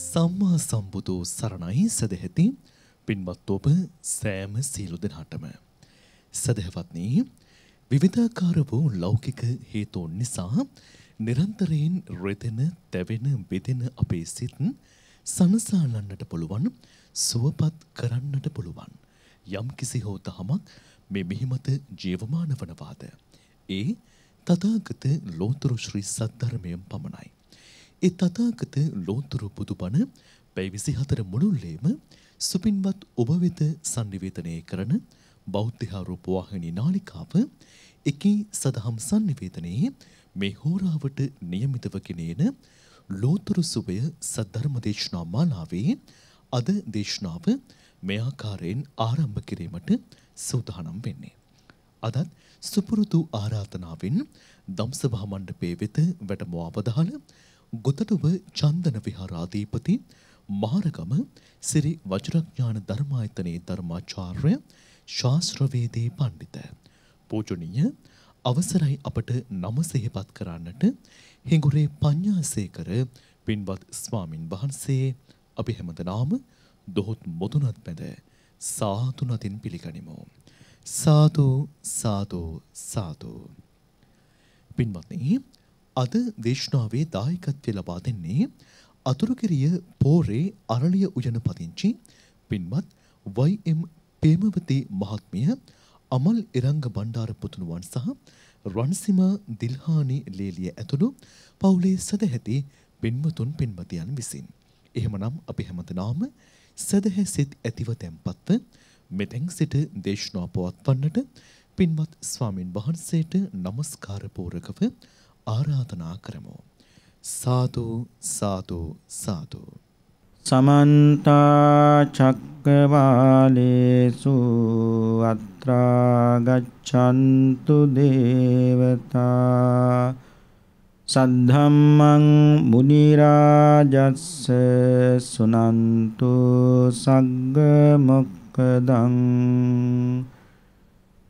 සම්මා සම්බුදු සරණයි සදැහැති පින්වත් ඔබ සෑම සීලු දෙනාටම සදහැවත්නි විවිධාකාර වූ ලෞකික හේතුන් නිසා නිරන්තරයෙන් රෙදෙන තැවෙන බෙදෙන අපේ සිත් සනසාලන්නට පුළුවන් සුවපත් කරන්නට පුළුවන් යම් කිසි හෝ තහමක් මේ මෙහිමත ජීවමාන වනවාද ඒ තථාගත ලෝතර ශ්‍රී සද්ධර්මයෙන් පමණයි ඒ තථාගත ලෝතුරු බුදුබණ පැය 24 මුළුල්ලේම සුපින්වත් ඔබ වෙත sannivedanaya කරන බෞද්ධ රූප වාහිනී නාලිකාව එකී සදහම් sannivedanaya මේ හෝරාවට નિયમિતව ගෙනෙන ලෝතුරු සුභය සද්ධර්ම දේශනා මාලාවේ අද දේශනාව මේ ආකාරයෙන් ආරම්භ කිරීමට සූදානම් වෙන්නේ. අදත් සුපුරුදු ආරාධනාවෙන් දම්සභා මණ්ඩපයේ වෙත වැඩමවා අවදාළ ගොතටුව චන්දන විහාරාධීපති මහරගම සිරි වජරඥාන ධර්මායතනයේ ධර්මාචාර්ය ශාස්ත්‍රවේදී පණ්ඩිත. පූජනීය අවසරයි අපට නම සිහිපත් කරන්නට හිඟුරේ පඤ්ඤාසේකර පින්වත් ස්වාමින් වහන්සේ අපි හැමදෙනාම දොහොත් මොතුනත් මැද සාතු නතින් පිළිගනිමු. සාතු සාතු සාතු. පින්වත්නි අද දේශනාවේ දායකත්වය ලබා දෙන්නේ අතුරුකිරිය පෝරේ අරලිය උයන පදිංචි පින්වත් වයිඑම් පේමවති මහත්මිය අමල් ඉරංග බණ්ඩාර පුතුණුවන් සහ රන්සිමා දිල්හානි ලේලිය ඇතුළු පවුලේ සදැහැති පින්වතුන් පින්වතියන් විසින්. එහෙමනම් අපි හැමදෙනාම සදහැ සිත් ඇතිව තැන්පත්ව මෙතෙන් සිට දේශනා පවත්වන්නට පින්වත් ස්වාමින් වහන්සේට নমස්කාර පූරකව ආරාධනා කරමු. සාදු සාදු සාදු. සමන්ත චක්කවාලේසු අත්‍රා ගච්ඡන්තු දේවතා සද්ධම්මං මුනි රාජස්ස සුනන්තු සග්ග මොක්කදං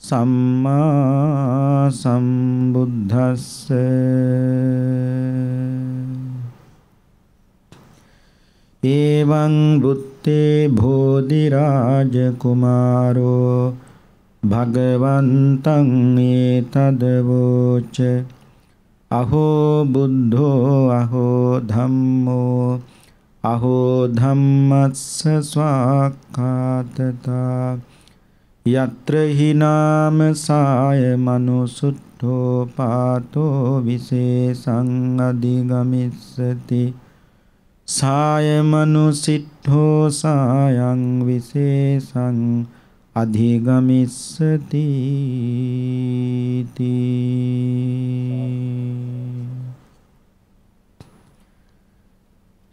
සම්මා සම්බුද්දස්ස ඒවං බුත්තේ බෝධි රාජ කුමාරෝ භගවන්තං ඒතදවෝච අහෝ බුද්ධෝ අහෝ ධම්මෝ අහෝ ධම්මස්ස ස්වාක්ඛාතතා යත්‍රහි නාම සාය මනුසුට්ඨෝ පාතෝ විශේෂං අධිගමිස්සති සාය මනුසිට්ඨෝ සායං විශේෂං අධිගමිස්සති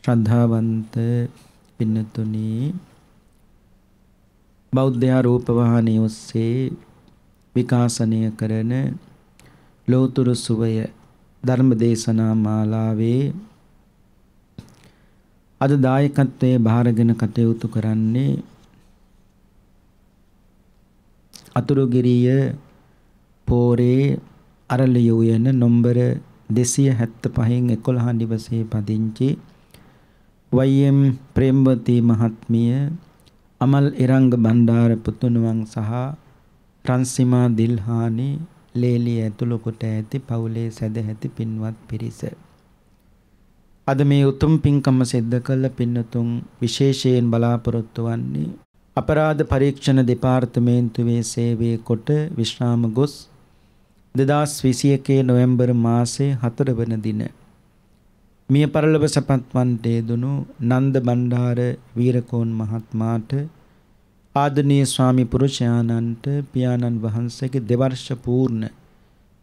ශ්‍රද්ධාවන්ත පින්නතුනි බෞද්ධයා රූපවාහිනිය ඔස්සේ විකාශනය කරන ලෝතුරු සුවය ධර්මදේශනා මාලාවේ අද දායකත්වයේ භාරගෙන කටයුතු කරන්නේ අතුරුගිරිය පෝරේ අරලිය උයන නොම්බර 275න් 11 නිවසේ පදිංචි වයිම් ප්‍රේමවතී මහත්මිය අමල් ඉරංග බණ්ඩාර පුතුණුවන් සහ රන්සිමා දිල්හානි ලේලී ඇතුළු කොට ඇති පවුලේ සැදැහැති පින්වත් පිරිස. අද මේ උතුම් පින්කම සිද්ධ කළ පින්නතුන් විශේෂයෙන් බලාපොරොත්තු වන්නේ අපරාධ පරීක්ෂණ දෙපාර්තමේන්තුවේ සේවය කොට විශ්‍රාම ගොස් දෙදස් විසියකේ නොවැම්බර් මාසේ හතරවන දින මිය පරලොව සපත්වන්තේ දුණු නන්ද බණ්ඩාර වීරකෝන් මහත්මාට ආදනීය ස්වාමි පුරුෂයාණන්ට පියාණන් වහන්සේගේ දෙවර්ෂ පූර්ණ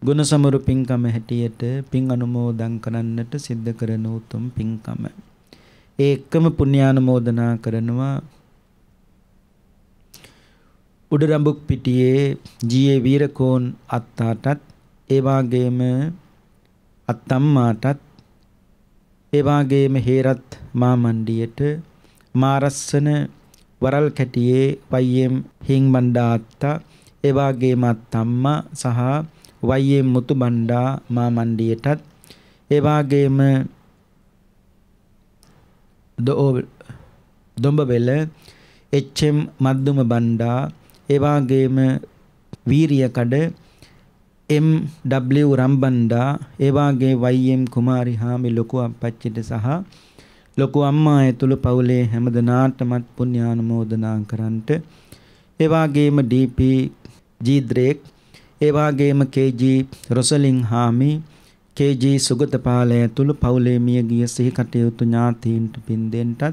ගුණ සමරු පින්කම හැටියට පින් අනුමෝදන් කරන්නට සිද්ධ කරන උතුම් පින්කම. ඒ එක්කම පුණ්‍යානුමෝදනා කරනවා උඩරඹුක් පිටියේ ජීයේ වීරකෝන් අත්තාටත් ඒ වාගේම අත්තම්මාටත් ඒ වාගේම හේරත් මා මණ්ඩියට මාරස්සන වරල් කැටියේ වයිඑම් හිං බණ්ඩාත්තා ඒ වාගේම අත්තම්මා සහ වයිඑම් මුතු බණ්ඩා මා මණ්ඩියටත් ඒ වාගේම දොඹබෙල එච්.එම්. මද්දුම බණ්ඩා ඒ වාගේම වීරියකඩ එම්.ඩබ්ලිව් රම්බන්ඩා ඒ වාගේ වයි.එම්. කුමාරි හාමි ලොකු අපච්චිට සහ ලොකු අම්මා ඇතුළු පවුලේ හැම දෙනාටමත් පුණ්‍යානුමෝදනා කරන්ට ඒ වාගේම ඩී.පී. ජීද්‍රේක් ඒ වාගේම කේ.ජී. රොසලින් හාමි කේ.ජී. සුගතපාල ඇතුළු පවුලේ මියගිය සිහි කටයුතු ඥාතීන්ට පින් දෙන්නටත්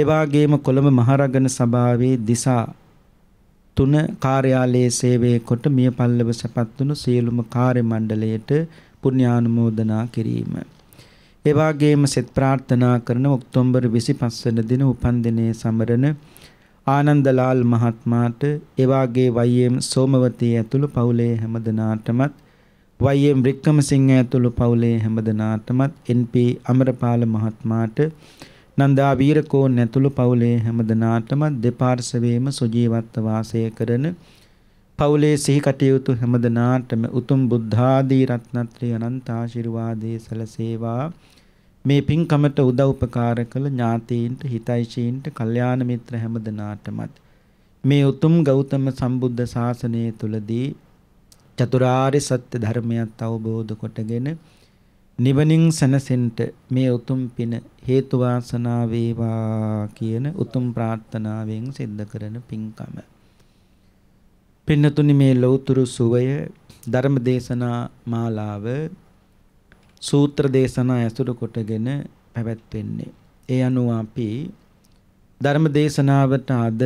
ඒ වාගේම කොළඹ මහරගන සභාවේ දිසා තුන කාර්යාලයේ සේවය කොට මිය පල්ලව සැපත් වුණු සියලුම කාර්ය මණ්ඩලයට පුණ්‍යානුමෝදනා කිරීම. ඒ වගේම සෙත් ප්‍රාර්ථනා කරන ඔක්තෝබර් 25 වන දින උපන්දිනයේ සමරන ආනන්දලාල් මහත්මයාට ඒ වගේ වයිඑම් සෝමවතී ඇතුළු පවුලේ හැමදෙනාටමත් වයිඑම් වික්‍රමසිංහ ඇතුළු පවුලේ හැමදෙනාටමත් එන්පී අමරපාල මහත්මයාට නන්දා වීරකෝන් ඇතුළු පවුලේ හැම දෙනාටම දෙපාර්ශවයේම සුජීවත්ව වාසය කරන පවුලේ සිහි කටයුතු හැම දෙනාටම උතුම් බුද්ධාදී රත්නත්‍රය අනන්ත ආශිර්වාදයේ සැලසේවා මේ පින්කමට උදව් උපකාර කළ ඥාතීන්ට හිතයිෂීන්ට කල්යාණ මිත්‍ර හැම දෙනාටමත් මේ උතුම් ගෞතම සම්බුද්ධ ශාසනය තුලදී චතුරාර්ය සත්‍ය ධර්මයත් අවබෝධ කොටගෙන නිවනින් සැනසෙන්නට මේ උතුම් පින හේතු වාසනා වේවා කියන උතුම් ප්‍රාර්ථනාවෙන් සිද්ධ කරන පින්කම. පින්නතුනි මේ ලෞතුරු සුවය ධර්ම දේශනා මාලාව සූත්‍ර දේශනා ඇසුරු කොටගෙන පැවැත්වෙන්නේ. ඒ අනුව අපි ධර්ම දේශනාවට අද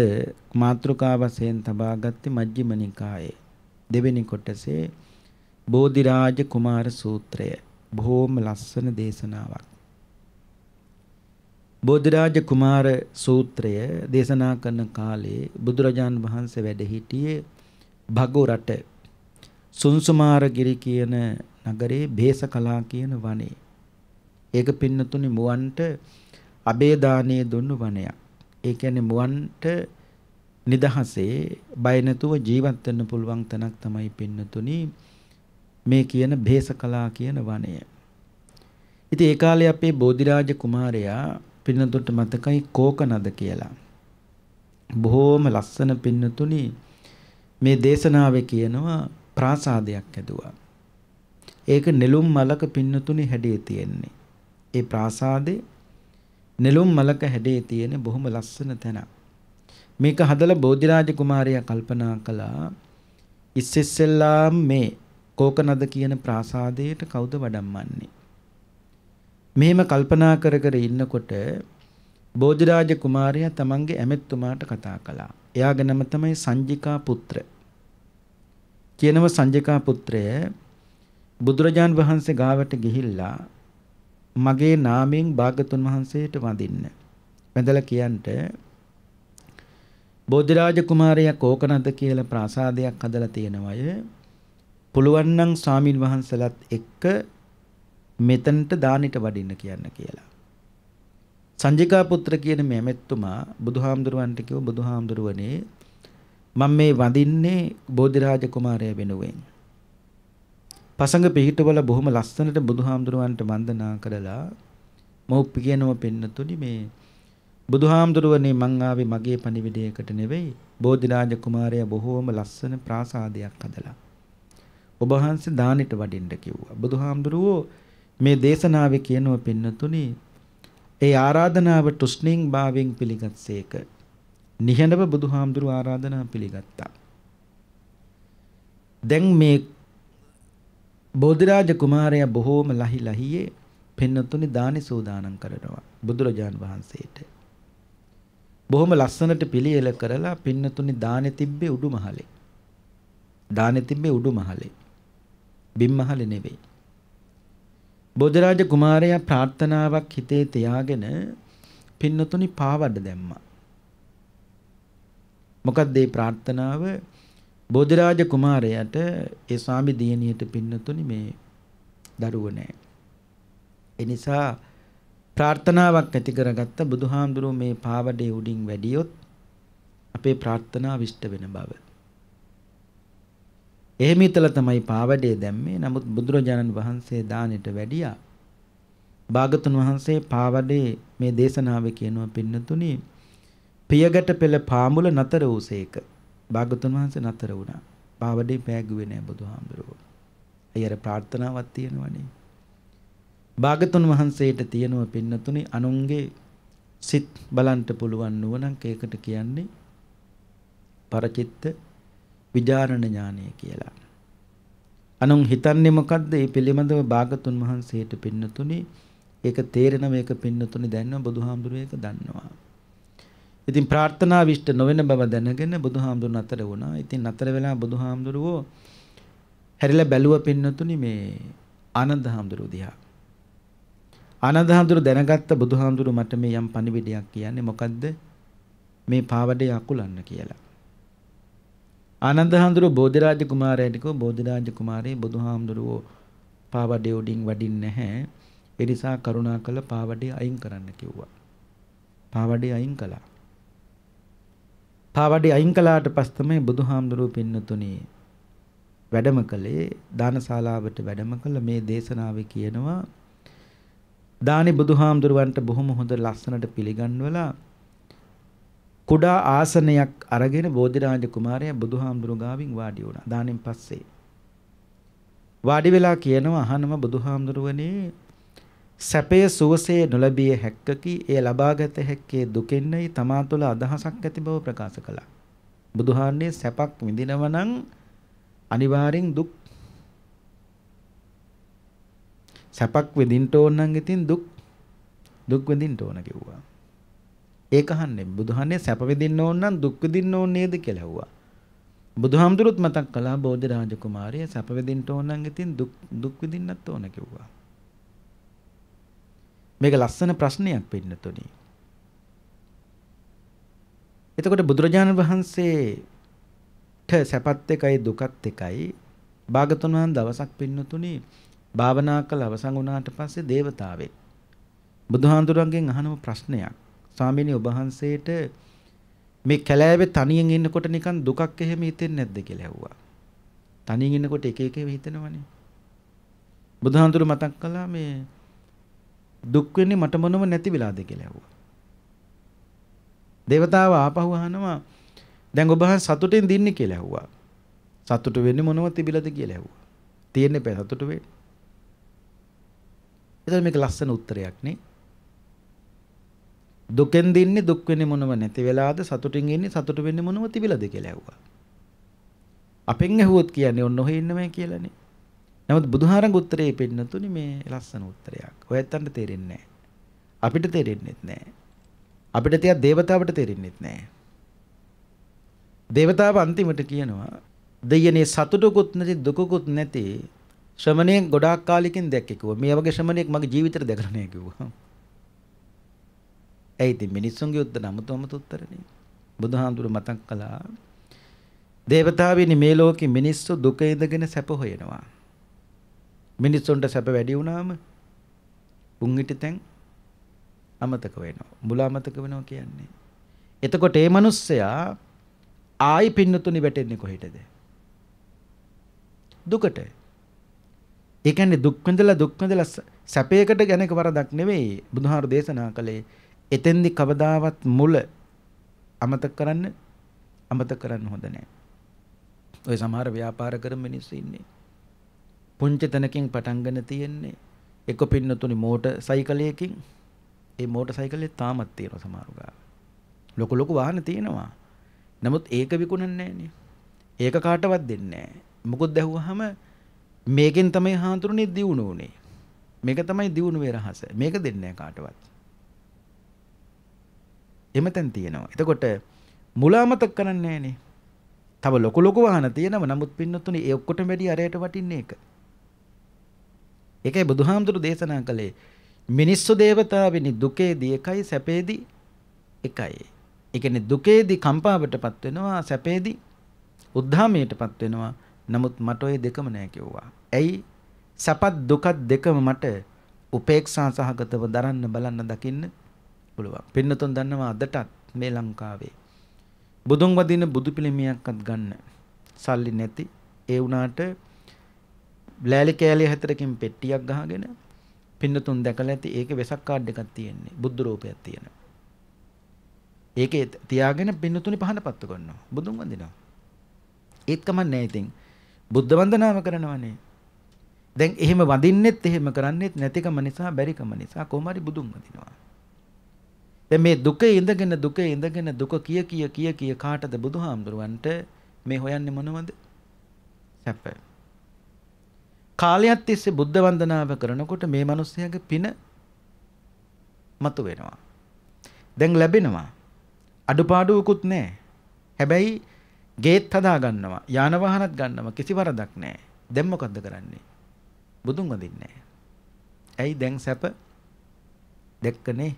මාතෘකා වශයෙන් තබාගත්තේ මජ්ක්‍ධිම නිකායේ දෙවෙනි කොටසේ බෝධිරාජ කුමාර සූත්‍රය බොහෝම ලස්සන දේශනාවක්. බෝධිරාජ කුමාර සූත්‍රය දේශනා කරන කාලේ බුදුරජාන් වහන්සේ වැඩ හිටියේ භගු රට සුන්සුමාරගිරි කියන නගරේ බේසකලා කියන වනයේ. ඒක පින්නතුනි මුවන්ට අබේදානයේ දුන්නු වනයක්. ඒ කියන්නේ මුවන්ට නිදහසේ බය නැතුව ජීවත් වෙන්න පුළුවන් තැනක් තමයි පින්නතුනි මේ කියන බේසකලා කියන වනය. ඉතින් ඒ කාලේ අපේ බෝධිරාජ කුමාරයා පින්නතුන්ට මතකයි කෝකනද කියලා. බොහෝම ලස්සන පින්නතුනි මේ දේශනාවේ කියනවා ප්‍රාසාදයක් ඇදුවා. ඒක නෙළුම් මලක පින්නතුනි හැඩේ තියෙන්නේ. ඒ ප්‍රාසාදේ නෙළුම් මලක හැඩේ තියෙන බොහොම ලස්සන තැනක්. මේක හදලා බෝධිරාජ කුමාරයා කල්පනා කළා ඉස්සෙල්ලාම මේ කෝකනද කියන ප්‍රාසාදයට කවුද වඩම්මන්නේ? මෙහෙම කල්පනා කර කර ඉන්නකොට බෝධිරාජ කුමාරයා තමන්ගේ ඇමෙත්තුමාට කතා කළා. එයාගේ නම තමයි සංජිකා පුත්‍ර. කියනව සංජිකා පුත්‍රය බුදුරජාන් වහන්සේ ගාවට ගිහිල්ලා මගේ නාමයෙන් භාගතුන් වහන්සේට වඳින්න. වැඳලා කියන්ට බෝධිරාජ කුමාරයා කෝකනද කියලා ප්‍රාසාදයක් හදලා තියෙනවය. පුළුවන් නම් ස්වාමින් වහන්සලත් එක්ක මෙතනට දානෙට වඩින්න කියන්න කියලා. සංජිකා පුත්‍ර කියන මේ ඇමෙත්තුමා බුදුහාමුදුරුවන්ට කිව්ව බුදුහාමුදුරුවනේ මම මේ වඳින්නේ බෝධිරාජ කුමාරයා වෙනුවෙන්. පසඟ පිහිටවල බොහොම ලස්සනට බුදුහාමුදුරුවන්ට වන්දනා කරලා මොහොප්පි කියනම පෙන්නතුනි මේ බුදුහාමුදුරුවනේ මං ආවේ මගේ පණිවිඩයකට නෙවෙයි බෝධිරාජ කුමාරයා බොහොම ලස්සන ප්‍රාසාදයක් හදලා ඔබ වහන්සේ දානෙට වඩින්න කිව්වා. බුදුහාමුදුරුවෝ මේ දේශනාවේ කියනව පින්නතුනි ඒ ආරාධනාව තුෂ්ණින් භාවයෙන් පිළිගත්සේක. නිහඬව බුදුහාමුදුරුවෝ ආරාධනාව පිළිගත්තා. දැන් මේ බෝධිරාජ කුමාරයා බොහෝම ලහි ලහියේ පින්නතුනි දානි සෝදානම් කරනවා බුදුරජාන් වහන්සේට. බොහොම ලස්සනට පිළියෙල කරලා පින්නතුනි දානෙ තිබ්බේ උඩුමහලේ. දානෙ තිබ්බේ උඩුමහලේ. බිම්මහල නෙවෙයි. බෝධරාජ කුමාරයා ප්‍රාර්ථනාවක් හිතේ තියාගෙන පින්නතුනි පාවඩ දැම්මා. මොකක්ද මේ ප්‍රාර්ථනාව? බෝධරාජ කුමාරයාට ඒ ස්වාමි දියණියට පින්නතුනි මේ දරුව නැහැ. ඒ නිසා ප්‍රාර්ථනාවක් ඇති කරගත්ත බුදුහාමුදුරුවෝ මේ පාවඩේ උඩින් වැඩියොත් අපේ ප්‍රාර්ථනාව විශ්ත වෙන බව. එහෙම හිතලා තමයි පාවඩේ දැම්මේ. නමුත් බුදුරජාණන් වහන්සේ දානෙට වැඩියා. භාගතුන් වහන්සේ පාවඩේ මේ දේශනාවේ කියනවා පින්නතුනි පියගට පෙළ පාමුල නතර වූසේක. භාගතුන් වහන්සේ නතර වුණා. පාවඩේ පෑගුවේ නෑ බුදුහාමුදුරුවෝ. අයර ප්‍රාර්ථනාවක් තියෙනවනේ. භාගතුන් වහන්සේට තියෙනවා පින්නතුනි අනුන්ගේ සිත් බලන්ට පුළුවන් නුවණක් ඒකට කියන්නේ පරචිත්ත විචාරණ ඥානය කියලා. අනුන් හිතන්නේ මොකද්ද? මේ පිළිබඳව බාගතුන් වහන්සේට පින්නතුනේ ඒක තේරෙන මේක පින්නතුනේ දැනන බුදුහාමුදුරුවෝ ඒක දන්නවා. ඉතින් ප්‍රාර්ථනා විශ්ට නොවන බව දැනගෙන බුදුහාමුදුරුවෝ නතර වුණා. ඉතින් නතර වෙලා බුදුහාමුදුරුවෝ හැරිලා බැලුව පින්නතුනේ මේ ආනන්ද හාමුදුරුවෝ දිහා. ආනන්ද හාමුදුරුවෝ දැනගත්ත බුදුහාමුදුරුවෝ මට මේ යම් පණිවිඩයක් කියන්නේ මොකද්ද? මේ පාවඩේ අකුලන්න කියලා. ආනන්ද හඳුරු බෝධිරාජ කුමාරයාට කිව්වා බෝධිරාජ කුමාරේ බුදුහාමුදුරුවෝ පාවඩේ උඩින් වඩින්නේ නැහැ. ඒ නිසා කරුණාකර පාවඩේ අයින් කරන්න කිව්වා. පාවඩේ අයින් කළා. පාවඩේ අයින් කළාට පස්ස තමයි බුදුහාමුදුරුවෝ පින්නතුණේ වැඩම කළේ දානශාලාවට වැඩම කළ මේ දේශනාවේ කියනවා දානි බුදුහාමුදුරුවන්ට බොහොම හොඳ ලස්සනට පිළිගන්වලා කුඩා ආසනයක් අරගෙන බෝධිරාජ කුමාරයා බුදුහාමුදුරු ගාවින් වාඩි වුණා. දානෙන් පස්සේ. වාඩි වෙලා කියනවා අහනම බුදුහාමුදුරුවනේ සැපයේ සුවසේ නොලැබිය හැක්කකි එය ලබාගත හැක්කේ දුකෙන්යි තමා තුළ අදහසක් ඇති බව ප්‍රකාශ කළා. බුදුහාන්නේ සැපක් විඳිනව නම් අනිවාර්යෙන් දුක් සැපක් විඳින්න ඕන නම් ඉතින් දුක් දුක් විඳින්න ඕන කිව්වා. ඒක අහන්නේ බුදුහන්නේ සැප විඳින්න ඕන නම් දුක් විඳින්න ඕන නේද කියලා ඇහුවා. බුදුහාමුදුරුත් මතක් කළා බෝධි රාජකුමාරිය සැප විඳින්න ඕන නම් ඉතින් දුක් දුක් විඳින්නත් ඕන කිව්වා. මේක ලස්සන ප්‍රශ්නයක් පින්නතුනි. එතකොට බුදුරජාණන් වහන්සේට සැපත් එකයි දුකත් එකයි භාගතුන් වහන්සේ දවසක් පින්නතුනි භාවනා කළ අවසන් වුණාට පස්සේ దేవතාවෙක් බුදුහාඳුරන්ගෙන් අහනම ප්‍රශ්නයක් ස්වාමීනි ඔබ වහන්සේට මේ කැලෑවේ තනියෙන් ඉන්නකොට නිකන් දුකක් එහෙම හිතෙන්නේ නැද්ද කියලා ඇහුවා. තනියෙන් ඉන්නකොට එක එක හිතෙනවනේ. බුදුහාඳුර මතක් කළා මේ දුක් වෙන්නේ මට මොනම නැති වෙලාද කියලා ඇහුවා. దేవතාව ආපහු අහනවා දැන් ඔබ වහන්සේ සතුටින් දින්නේ කියලා ඇහුවා. සතුට වෙන්නේ මොනව තිබිලද කියලා ඇහුවා. තියෙන්නේ පැ සතුට වෙන්නේ. එතකොට මේක ලස්සන උත්තරයක් නේ. දුකෙන් දින්නේ දුක් වෙන්නේ මොනව නැති වෙලාද සතුටින් ඉන්නේ සතුට වෙන්නේ මොනව තිබිලාද කියලා ඇහුවා. අපෙන් ඇහුවොත් කියන්නේ ඔන්න ඔහේ ඉන්නමයි කියලානේ. නමුත් බුදුහාරඟ උත්තරේ පෙන්නතුනි මේ ලස්සන උත්තරයක්. ඔයත්තන්ට තේරෙන්නේ නැහැ. අපිට තේරෙන්නේත් නැහැ. අපිට තියා దేవතාවට තේරෙන්නේත් නැහැ. దేవතාව අන්තිමට කියනවා දෙයනේ සතුටකුත් නැති දුකකුත් නැති ශ්‍රමණේ ගොඩාක් කාලෙකින් දැක්කේ කිව්වා. මේ වගේ ශ්‍රමණෙක් මගේ ජීවිතේ දැකලා නැහැ කිව්වා. ඇයි ඉතින් මිනිස්සුන්ගේ උත්තර 아무තම උත්තරනේ. බුදුහාමුදුර මතක් කළා. දේවතාවිනි මේ ලෝකේ මිනිස්සු දුක ඉඳගෙන සැප හොයනවා. මිනිස්සුන්ට සැප වැඩි වුණාම උන්widetilden අමතක වෙනවා. මුල අමතක වෙනවා කියන්නේ. එතකොට මේ මිනිස්සයා ආයි පින්නතුනි වැටෙන්නේ කොහෙටද? දුකට. ඒ කියන්නේ දුක් විඳලා දුක් විඳලා සැපයකට ගැනක වරදක් නෙවෙයි බුදුහාරු දේශනා කළේ එතෙන්දි කවදාවත් මුල අමතක කරන්න අමතක කරන්න හොඳ නෑ. ඔය සමහර ව්‍යාපාර කර මිනිස්සු ඉන්නේ. පුංචි තැනකින් පටන්ගෙන තියෙන්නේ එක පින්නතුනි මෝටර් සයිකලයකින් ඒ මෝටර් සයිකලේ තාමත් තියෙනවා සමහර ගාව. ලොකු ලොකු වාහන තියෙනවා. නමුත් ඒක විකුණන්නේ නෑනේ. ඒක කාටවත් දෙන්නේ නෑ. මොකද දැහුවාම මේකෙන් තමයි හාඳුරුනේ දියුණු උනේ. මේක තමයි දියුණුවේ රහස. මේක දෙන්නේ නෑ කාටවත්. එමතැන් තියෙනවා. එතකොට මුලාමතක කරන්නේ නෑනේ. තව ලොකු ලොකු වාහන තියෙනව. නමුත් පින්නතුනි ඒ ඔක්කොටම වැඩි අරයට වටින්නේ ඒක. ඒකයි බුදුහාමුදුරු දේශනා කළේ මිනිස්සු దేవතාවෙනි දුකේදී එකයි සැපේදී එකයි. ඒ කියන්නේ දුකේදී කම්පාවටපත් වෙනවා සැපේදී උද්ධාමයටපත් වෙනවා. නමුත් මට ওই දෙකම නෑ කිව්වා. ඇයි? සැපත් දුකත් දෙකම මට උපේක්ෂා සහගතව දරන්න බලන්න දකින්න පුළුවන්. පින්නතුන් දන්නවා අදටත් මේ ලංකාවේ බුදුන් වදින බුදු පිළිමයක්වත් ගන්න සල්ලි නැති ඒ වුණාට ලෑලි කෑලි හතරකින් පෙට්ටියක් ගහගෙන පින්නතුන් දැකලා ඇති ඒකේ වෙසක් කාඩ් එකක් තියෙන්නේ බුද්ධ රූපයක් තියෙන. ඒකේ තියාගෙන පින්නතුනි පහන පත්තු කරනවා. බුදුන් වඳිනවා. ඒත් කමන්නේ ඉතින්. බුද්ධ වන්දනාම කරනවනේ. දැන් එහෙම වඳින්නෙත් එහෙම කරන්නෙත් නැතිකම නිසා බැරිකම නිසා කොහොම හරි බුදුන් වඳිනවා. දැන් මේ දුකේ ඉඳගෙන දුකේ ඉඳගෙන දුක කිය කිය කිය කිය කාටද බුදුහාමුදුරුවන්ට මේ හොයන්නේ මොනවද? සැප. කාලයක් තිස්සේ බුද්ධ වන්දනාව කරනකොට මේ මිනිස්යාගේ පින මතු වෙනවා. දැන් ලැබෙනවා. අඩුපාඩුවකුත් නැහැ. හැබැයි ගේත් හදා ගන්නවා යාන වාහනත් ගන්නවා කිසි වරදක් නැහැ. දැන් මොකද්ද කරන්නේ? බුදුන් වඳින්නේ නැහැ. ඇයි දැන් සැප දැක්කනේ?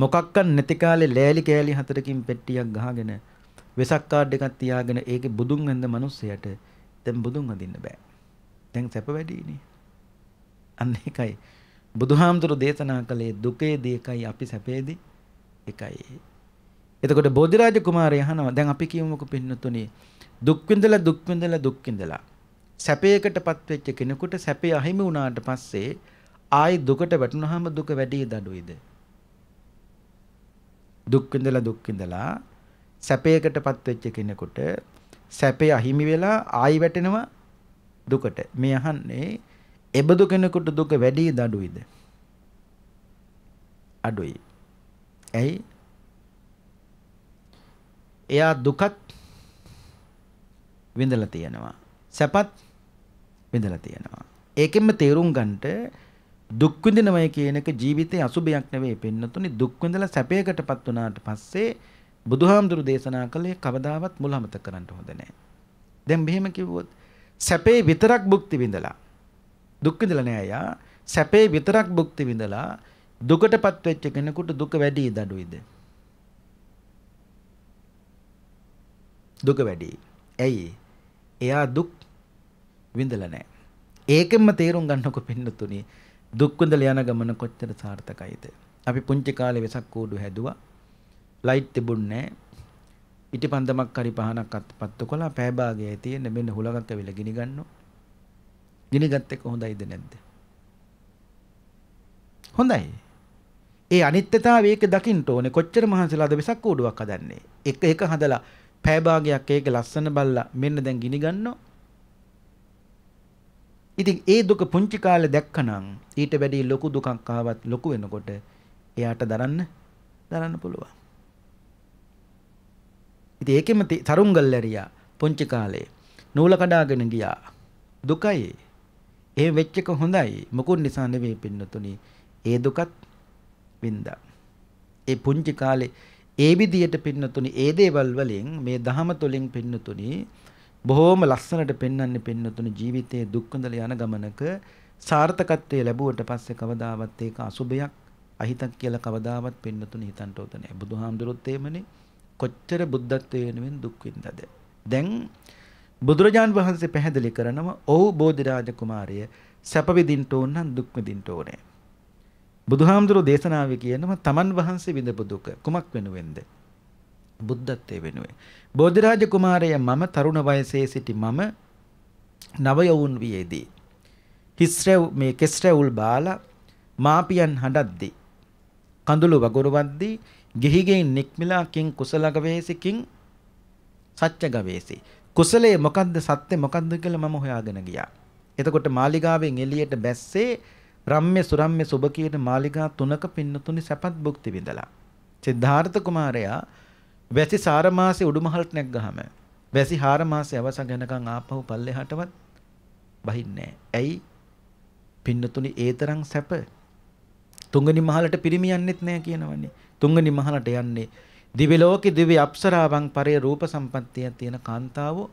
මොකක්ක නැති කාලේ ලෑලි කෑලි හතරකින් පෙට්ටියක් ගහගෙන වෙසක් කාඩ් එකක් තියාගෙන ඒකේ බුදුන් වඳ මිනිස්සයට දැන් බුදුන් වඳින්න බෑ. දැන් සැප වැඩිනේ. අන්න ඒකයි. බුදුහාමුදුරු දේශනා කළේ දුකේදී එකයි අපි සැපේදී එකයි. එතකොට බෝධිරාජ කුමාරය අහනවා දැන් අපි කියමුකෝ පින්නතුනේ දුක් විඳලා දුක් විඳලා දුක් විඳලා සැපයකටපත් වෙච්ච කෙනෙකුට සැපේ අහිමි වුණාට පස්සේ ආයි දුකට වැටුනහම දුක වැඩි දඩුවේද දුක් විඳලා දුක් විඳලා සැපයකටපත් වෙච්ච කෙනෙකුට සැපේ අහිමි වෙලා ආයි වැටෙනවා දුකට. මේ අහන්නේ එබදු කෙනෙකුට දුක වැඩි දඩුයිද? අඩුයි. ඇයි? එයා දුකත් විඳලා තියෙනවා. සැපත් විඳලා තියෙනවා. ඒකෙන්ම තේරුම් ගන්නට දුක් විඳිනවයි කියන එක ජීවිතයේ අසුබයක් නෙවෙයි පෙන්නතුනි දුක් විඳලා සැපයකටපත් වුණාට පස්සේ බුදුහාමුදුරු දේශනා කළේ කවදාවත් මුල අමතක කරන්න හොඳ නැහැ. දැන් මෙහෙම කිව්වොත් සැපේ විතරක් භුක්ති විඳලා දුක් විඳලා නෑ යා සැපේ විතරක් භුක්ති විඳලා දුකටපත් වෙච්ච කෙනෙකුට දුක වැඩි දඩුයිද? දුක වැඩි. ඇයි? එයා දුක් විඳලා නෑ. ඒකෙන්ම තේරුම් ගන්නකො පින්නතුනේ දුක් විඳලා යන ගමන කොච්චර සාර්ථකයිද? අපි පුංචි කාලේ වෙසක් කූඩු හැදුවා. ලයිට් තිබුණේ නැහැ. ඉටිපන්දමක් හරි පහනක් අත්පත්තු කළා. පෑ භාගයයි තියෙන්නේ. මෙන්න හුලඟක් ඇවිල්ලා ගිනි ගන්නවා. ගිනි ගත්ත එක හොඳයිද නැද්ද? හොඳයි. ඒ අනිත්‍යතාවය ඒක දකින්න ඕනේ. කොච්චර මහන්සිලාද වෙසක් කූඩුවක් හදන්නේ. එක එක හදලා පෑ භාගයක් ඒක ලස්සන බල්ලා මෙන්න දැන් ගිනි ගන්නවා. ඉතින් ඒ දුක පුංචි කාලේ දැක්කනම් ඊට වැඩි ලොකු දුකක් ආවත් ලොකු වෙනකොට එයාට දරන්න දරන්න පුළුවන්. ඉතින් ඒකෙම තරුංගල්ලරියා පුංචි කාලේ නූල කඩාගෙන ගියා. දුකයි. ඒ වෙච්ච එක හොඳයි. මොකුත් නිසා නෙවෙයි පින්නතුනි. ඒ දුකත් වින්දා. ඒ පුංචි කාලේ ඒ විදියට පින්නතුනි ඒ දේවල් වලින් මේ දහම තුලින් පින්නතුනි බොහෝම ලස්සනට පෙන්වන්නේ පෙන්නතුණු ජීවිතයේ දුක්ඛඳල යන ගමනක සාර්ථකත්වයේ ලැබුවට පස්සේ කවදාවත් ඒක අසුබයක් අහිතක් කියලා කවදාවත් පෙන්නතුණු හිතන්ට උත නැහැ. බුදුහාමුදුරුවොත් එහෙමනේ කොච්චර බුද්ධත්වයේ වෙනුවෙන් දුක් විඳද. දැන් බුදුරජාන් වහන්සේ පැහැදිලි කරනවා ඔව් බෝධිරාජ කුමාරය සැප විඳින්න ඕන නම් දුක් විඳින්න ඕනේ. බුදුහාමුදුරුවෝ දේශනාවේ කියනවා තමන් වහන්සේ විඳපු දුක කුමක් වෙනුවෙන්ද? බුද්ධත්වය වෙනුවෙන්. බෝධිරාජ කුමාරය මම තරුණ වයසේ සිටි මම නවයවුන් වියේදී. හිස්රැව් මේ කෙස්රැවුල් බාලා මාපියන් හඬද්දී. කඳුළු වගුරුවද්දී ගිහිගෙන් නික්මිලාකින් කුසල ගවේසිකින් සත්‍ය ගවේසි. කුසලයේ මොකද්ද සත්‍ය මොකද්ද කියලා මම හොයාගෙන ගියා. එතකොට මාලිගාවෙන් එළියට බැස්සේ රම්ම්‍ය සුරම්ම්‍ය සුබ කියන මාලිගා තුනක පින්නතුනි සැපත් භුක්ති විඳලා. සිද්ධාර්ථ කුමාරයා වැසි සාර මාසේ උඩුමහල්ටනක් ගහම වැසි හාර මාසේ අවසන් වෙනකන් ආපහු පල්ලෙහාටවත් බහින්නේ ඇයි පින්නතුනි ඒතරම් සැප තුංගනි මහලට පිරිමි යන්නෙත් නෑ කියනවනේ තුංගනි මහලට යන්නේ දිව්‍ය ලෝකෙ දිව්‍ය අප්සරාවන් පරේ රූප සම්පත්තිය තියෙන කාන්තාවෝ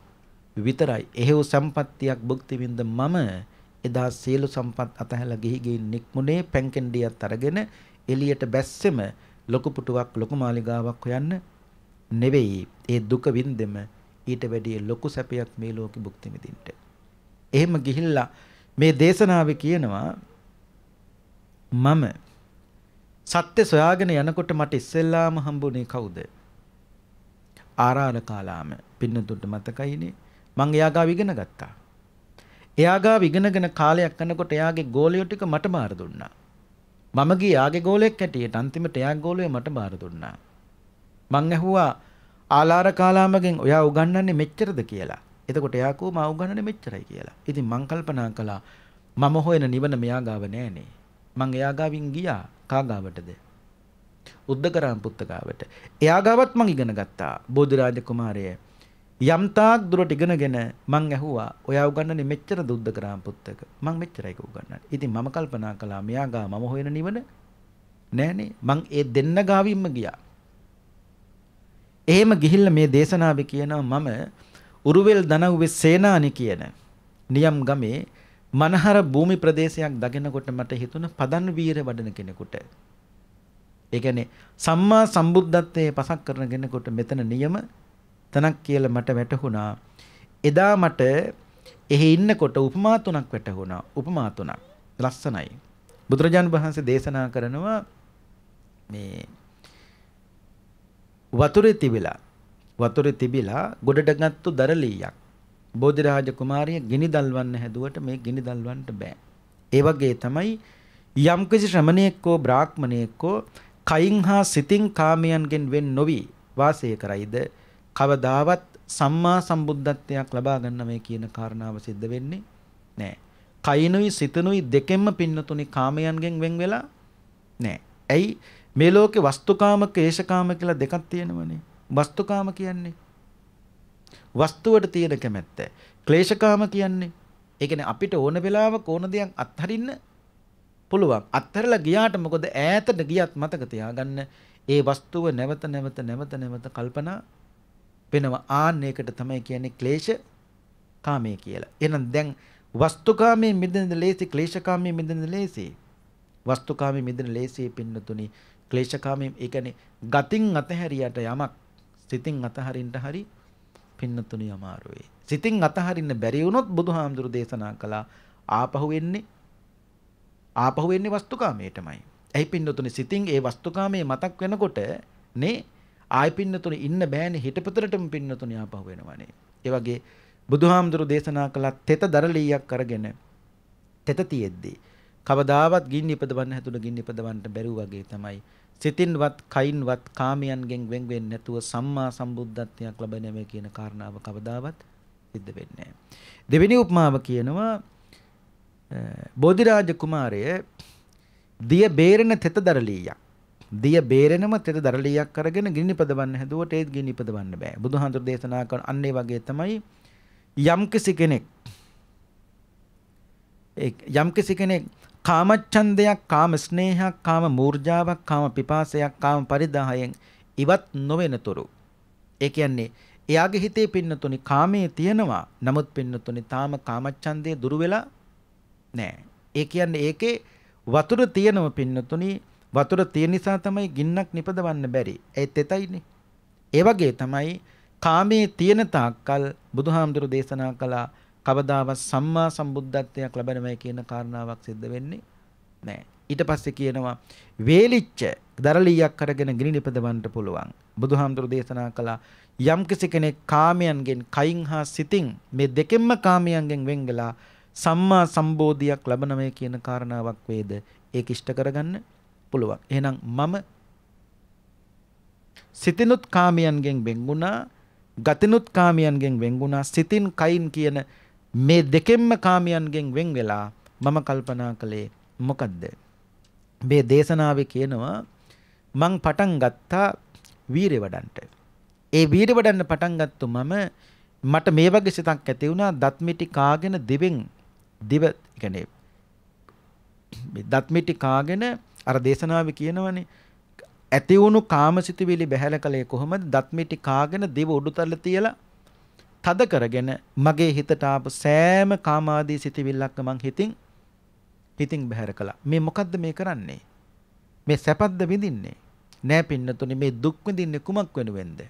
විතරයි. එහෙව් සම්පත්තියක් භුක්ති විඳ මම එදා සියලු සම්පත් අතහැලා ගිහි ගින් නික්මුනේ පැන්කෙන්ඩියත් අරගෙන එළියට බැස්සෙම ලොකු පුටුවක් ලොකු මාලිගාවක් හොයන්න නෙවෙයි ඒ දුක වින්දෙම ඊට වැඩිය ලොකු සැපයක් මේ ලෝකෙ භුක්ති විඳින්න. එහෙම ගිහිල්ලා මේ දේශනාවේ කියනවා මම සත්‍ය සොයාගෙන යනකොට මට ඉස්සෙල්ලාම හම්බුනේ කවුද? ආරාල කාලාම පින්නතුන්ට මතකයිනේ මං එයා ගාව ඉගෙන ගත්තා. එයා ගාව ඉගෙනගෙන කාලයක් යනකොට එයාගේ ගෝලියෝ ටික මට බාර දුන්නා. මම ගියාගේ ගෝලයක් හැටියට අන්තිමට එයාගේ ගෝලය මට බාර දුන්නා. මං ඇහුවා ආලාර කාලාමගෙන් ඔයා උගන්වන්නේ මෙච්චරද කියලා. එතකොට එයා කෝ මා උගන්වන්නේ මෙච්චරයි කියලා. ඉතින් මං කල්පනා කළා මම හොයන නිවන මෙයා ගාව නෑනේ. මං එයා ගාවින් ගියා කාගාවටද? උද්දකරාම් පුත්ත ගාවට. එයා ගාවත් මං ඉගෙන ගත්තා. බෝධිරාජ කුමාරය යම්තාක් දුරට ඉගෙනගෙන මං ඇහුවා ඔයා උගන්වන්නේ මෙච්චර දුද්දකරාම් පුත්තක. මං මෙච්චරයි උගන්වන්නේ. ඉතින් මම කල්පනා කළා මෙයා ගා මම හොයන නිවන නෑනේ. මං ඒ දෙන්න ගාවින්ම ගියා. එහෙම ගිහිල්ලා මේ දේශනාවේ කියනවා මම උරුවෙල් දනව්වේ සේනානි කියන නියම් ගමේ මනහර භූමි ප්‍රදේශයක් දගෙනකොට මට හිතුණ පදන් වීර වඩන කෙනෙකුට ඒ කියන්නේ සම්මා සම්බුද්ධත්වයේ පසක් කරන කෙනෙකුට මෙතන නියම තනක් කියලා මට වැටහුණා එදා මට එහි ඉන්නකොට උපමා තුනක් වැටහුණා උපමා තුනක් ලස්සනයි බුදුරජාන් වහන්සේ දේශනා කරනවා මේ වතුරේ තිබිලා වතුරේ තිබිලා ගොඩට ගත්තු දරලීයක් බෝධිරාජ කුමාරිය ගිනි දල්වන්න හැදුවට මේ ගිනි දල්වන්න බෑ. ඒ වගේ තමයි යම්කිසි ශ්‍රමණයෙක් හෝ බ්‍රාහ්මණයෙක් හෝ කයින් හා සිතින් කාමයන්ගෙන් වෙන් නොවි වාසය කරයිද කවදාවත් සම්මා සම්බුද්ධත්වයක් ලබා ගන්න මේ කියන කාරණාව සිද්ධ වෙන්නේ නෑ. කයිනුයි සිතනුයි දෙකෙන්ම පින්නතුනි කාමයන්ගෙන් වෙන් වෙලා නෑ. ඇයි මේ ලෝකේ වස්තුකාම කේශකාම කියලා දෙකක් තියෙනවනේ. වස්තුකාම කියන්නේ වස්තුවට තියෙන කැමැත්ත. ක්ලේශකාම කියන්නේ ඒ කියන්නේ අපිට ඕන වෙලාවක ඕන දෙයක් අත්හරින්න පුළුවන්. අත්හැරලා ගියාට මොකද ඈතට ගියත් මතක තියාගන්න ඒ වස්තුව නැවත නැවත නැවත නැවත කල්පනා වෙනවා. ආන්න ඒකට තමයි කියන්නේ ක්ලේශ කාමයේ කියලා. එහෙනම් දැන් වස්තුකාමයේ මිදෙන ලේසි ක්ලේශකාමයේ මිදෙන ලේසි. වස්තුකාමයේ මිදෙන ලේසි පින්නතුනි ක්ලේශකාමයෙන් ඒ කියන්නේ ගතින් අතහැරියට යමක් සිතින් අතහරින්න හරි පින්නතුණි අමාරුයි. සිතින් අතහරින්න බැරි වුණොත් බුදුහාමුදුරු දේශනා කළා ආපහු වෙන්නේ ආපහු වෙන්නේ වස්තුකාමයටමයි. ඇයි පින්නතුණි සිතින් ඒ වස්තුකාමයේ මතක් වෙනකොට නේ ආයි පින්නතුණි ඉන්න බෑනේ හිටපතරටම පින්නතුණි ආපහු වෙනවනේ. ඒ වගේ බුදුහාමුදුරු දේශනා කළා තෙත දරලීයක් අරගෙන තෙත තියෙද්දී කවදාවත් ගින්න ඉපදවන්න හැදුන ගින්න ඉපදවන්න බැරුව වගේ තමයි සිතින්වත් කයින්වත් කාමයන්ගෙන් වෙන් වෙන්නේ නැතුව සම්මා සම්බුද්ධත්වයක් ලබන්නේ මේ කියන කාරණාව කවදාවත් සිද්ධ වෙන්නේ නැහැ. දෙවෙනි උපමාව කියනවා බෝධිරාජ කුමාරය දිය බේරෙන තෙත දරලීයක්. දිය බේරෙනම තෙත දරලීයක් අරගෙන ගිනි පදවන්න හැදුවට ඒත් ගිනි පදවන්න බෑ. බුදුහාඳුර දේශනා කරන අන්න ඒ වගේ තමයි යම්කිසි කෙනෙක් යම්කිසි කෙනෙක් කාමච්ඡන්දයක්, කාම ස්නේහයක්, කාම මූර්ජාවක්, කාම පිපාසයක්, කාම පරිදාහයෙන් ඉවත් නොවෙනතුරු. ඒ කියන්නේ එයාගේ හිතේ පින්නතුනි කාමයේ තියෙනවා. නමුත් පින්නතුනි තාම කාමච්ඡන්දේ දුර වෙලා නෑ. ඒ කියන්නේ ඒකේ වතුර තියෙනව පින්නතුනි වතුර තියෙන නිසා තමයි ගින්නක් නිපදවන්න බැරි. ඒත් එතයිනේ. ඒ වගේ තමයි කාමයේ තියෙන තාක්කල් බුදුහාමුදුරු දේශනා කළා කවදාවත් සම්මා සම්බුද්ධත්වයක් ලැබෙනවයි කියන කාරණාවක් සිද්ධ වෙන්නේ නැහැ. ඊට පස්සේ කියනවා වේලිච්ච දරලියක් අරගෙන ගිනි නිපදවන්න පුළුවන්. බුදුහාමුදුරු දේශනා කළා යම් කෙනෙක් කාමයන්ගෙන් කයින් හා සිතින් මේ දෙකෙන්ම කාමයන්ගෙන් වෙන් වෙලා සම්මා සම්බෝධියක් ලැබනවයි කියන කාරණාවක් වේද ඒක ඉෂ්ට කරගන්න පුළුවන්. එහෙනම් මම සිතිනුත් කාමයන්ගෙන් වෙන් වුණා ගතිනුත් කාමයන්ගෙන් වෙන් වුණා සිතින් කයින් කියන මේ දෙකෙන්ම කාමයන්ගෙන් වෙන් වෙලා මම කල්පනා කළේ මොකද්ද? මේ දේශනාවේ කියනවා මං පටන් ගත්තා වීරිය වඩන්ට. ඒ වීරිය වඩන්න පටන් ගත්තු මම මට මේ වගේ සිතක් ඇති වුණා දත් මිටි කාගෙන දිවෙන් දිව කියන්නේ මේ දත් මිටි කාගෙන අර දේශනාවේ කියනවනේ ඇති වුණු කාමසිතවිලි බැහැල කලේ කොහොමද දත් මිටි කාගෙන දිව උඩුතල තියලා තද කරගෙන මගේ හිතට ආපු සෑම කාමාදී සිතිවිල්ලක්ම මං හිතින් හිතින් බැහැර කළා. මේ මොකද්ද මේ කරන්නේ? මේ සැපද්ද විඳින්නේ? නෑ පින්නතුනි මේ දුක් විඳින්නේ කුමක් වෙනුවෙන්ද?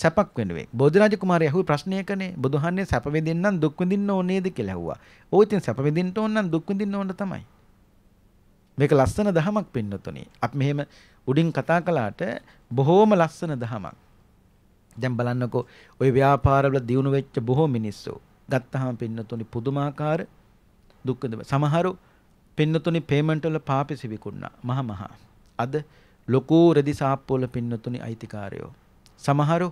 සැපක් වෙනුවෙන්. බෝධිරාජ කුමාරයා අහුව ප්‍රශ්නයකනේ බුදුහන්නේ සැප විඳින්නම් දුක් විඳින්න ඕනේද කියලා ඇහුවා. ඕ ඉතින් සැප විඳින්න ඕන නම් දුක් විඳින්න ඕන තමයි. මේක ලස්සන දහමක් පින්නතුනි. අපි මෙහෙම උඩින් කතා කළාට බොහෝම ලස්සන දහමක්. දැන් බලන්නකෝ ওই ව්‍යාපාරවල දියුණු වෙච්ච බොහෝ මිනිස්සු ගත්තාම පින්නතුනි පුදුමාකාර දුක්කද සමහරු පින්නතුනි පේමන්ට් වල පාපිසි විකුණා මහ මහ අද ලොකු රෙදි සාප්පු වල පින්නතුනි අයිතිකාරයෝ සමහරු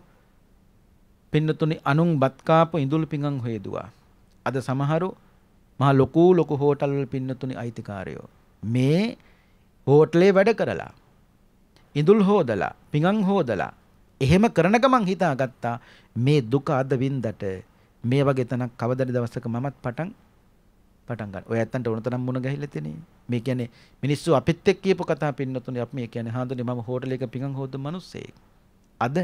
පින්නතුනි අනුන් බත් කාපු ඉඳුල් පිඟන් හොයදුවා අද සමහරු මහ ලොකු ලොකු හෝටල් වල පින්නතුනි අයිතිකාරයෝ මේ හෝටලේ වැඩ කරලා ඉඳුල් හොදලා පිඟන් හොදලා එහෙම කරන ගමන් හිතාගත්තා මේ දුක අද වින්දට මේ වගේ තනක් කවදරි දවසක මමත් පටන් පටන් ගන්න. ඔය ඇත්තන්ට ඕන තරම් මුණ ගැහිලා තියෙනේ. මේ කියන්නේ මිනිස්සු අපිත් එක්ක කියපු කතා පින්නතුනේ අපි මේ කියන්නේ හාඳුනේ මම හෝටලයක පිඟන් හොද්ද මිනිස්සෙක්. අද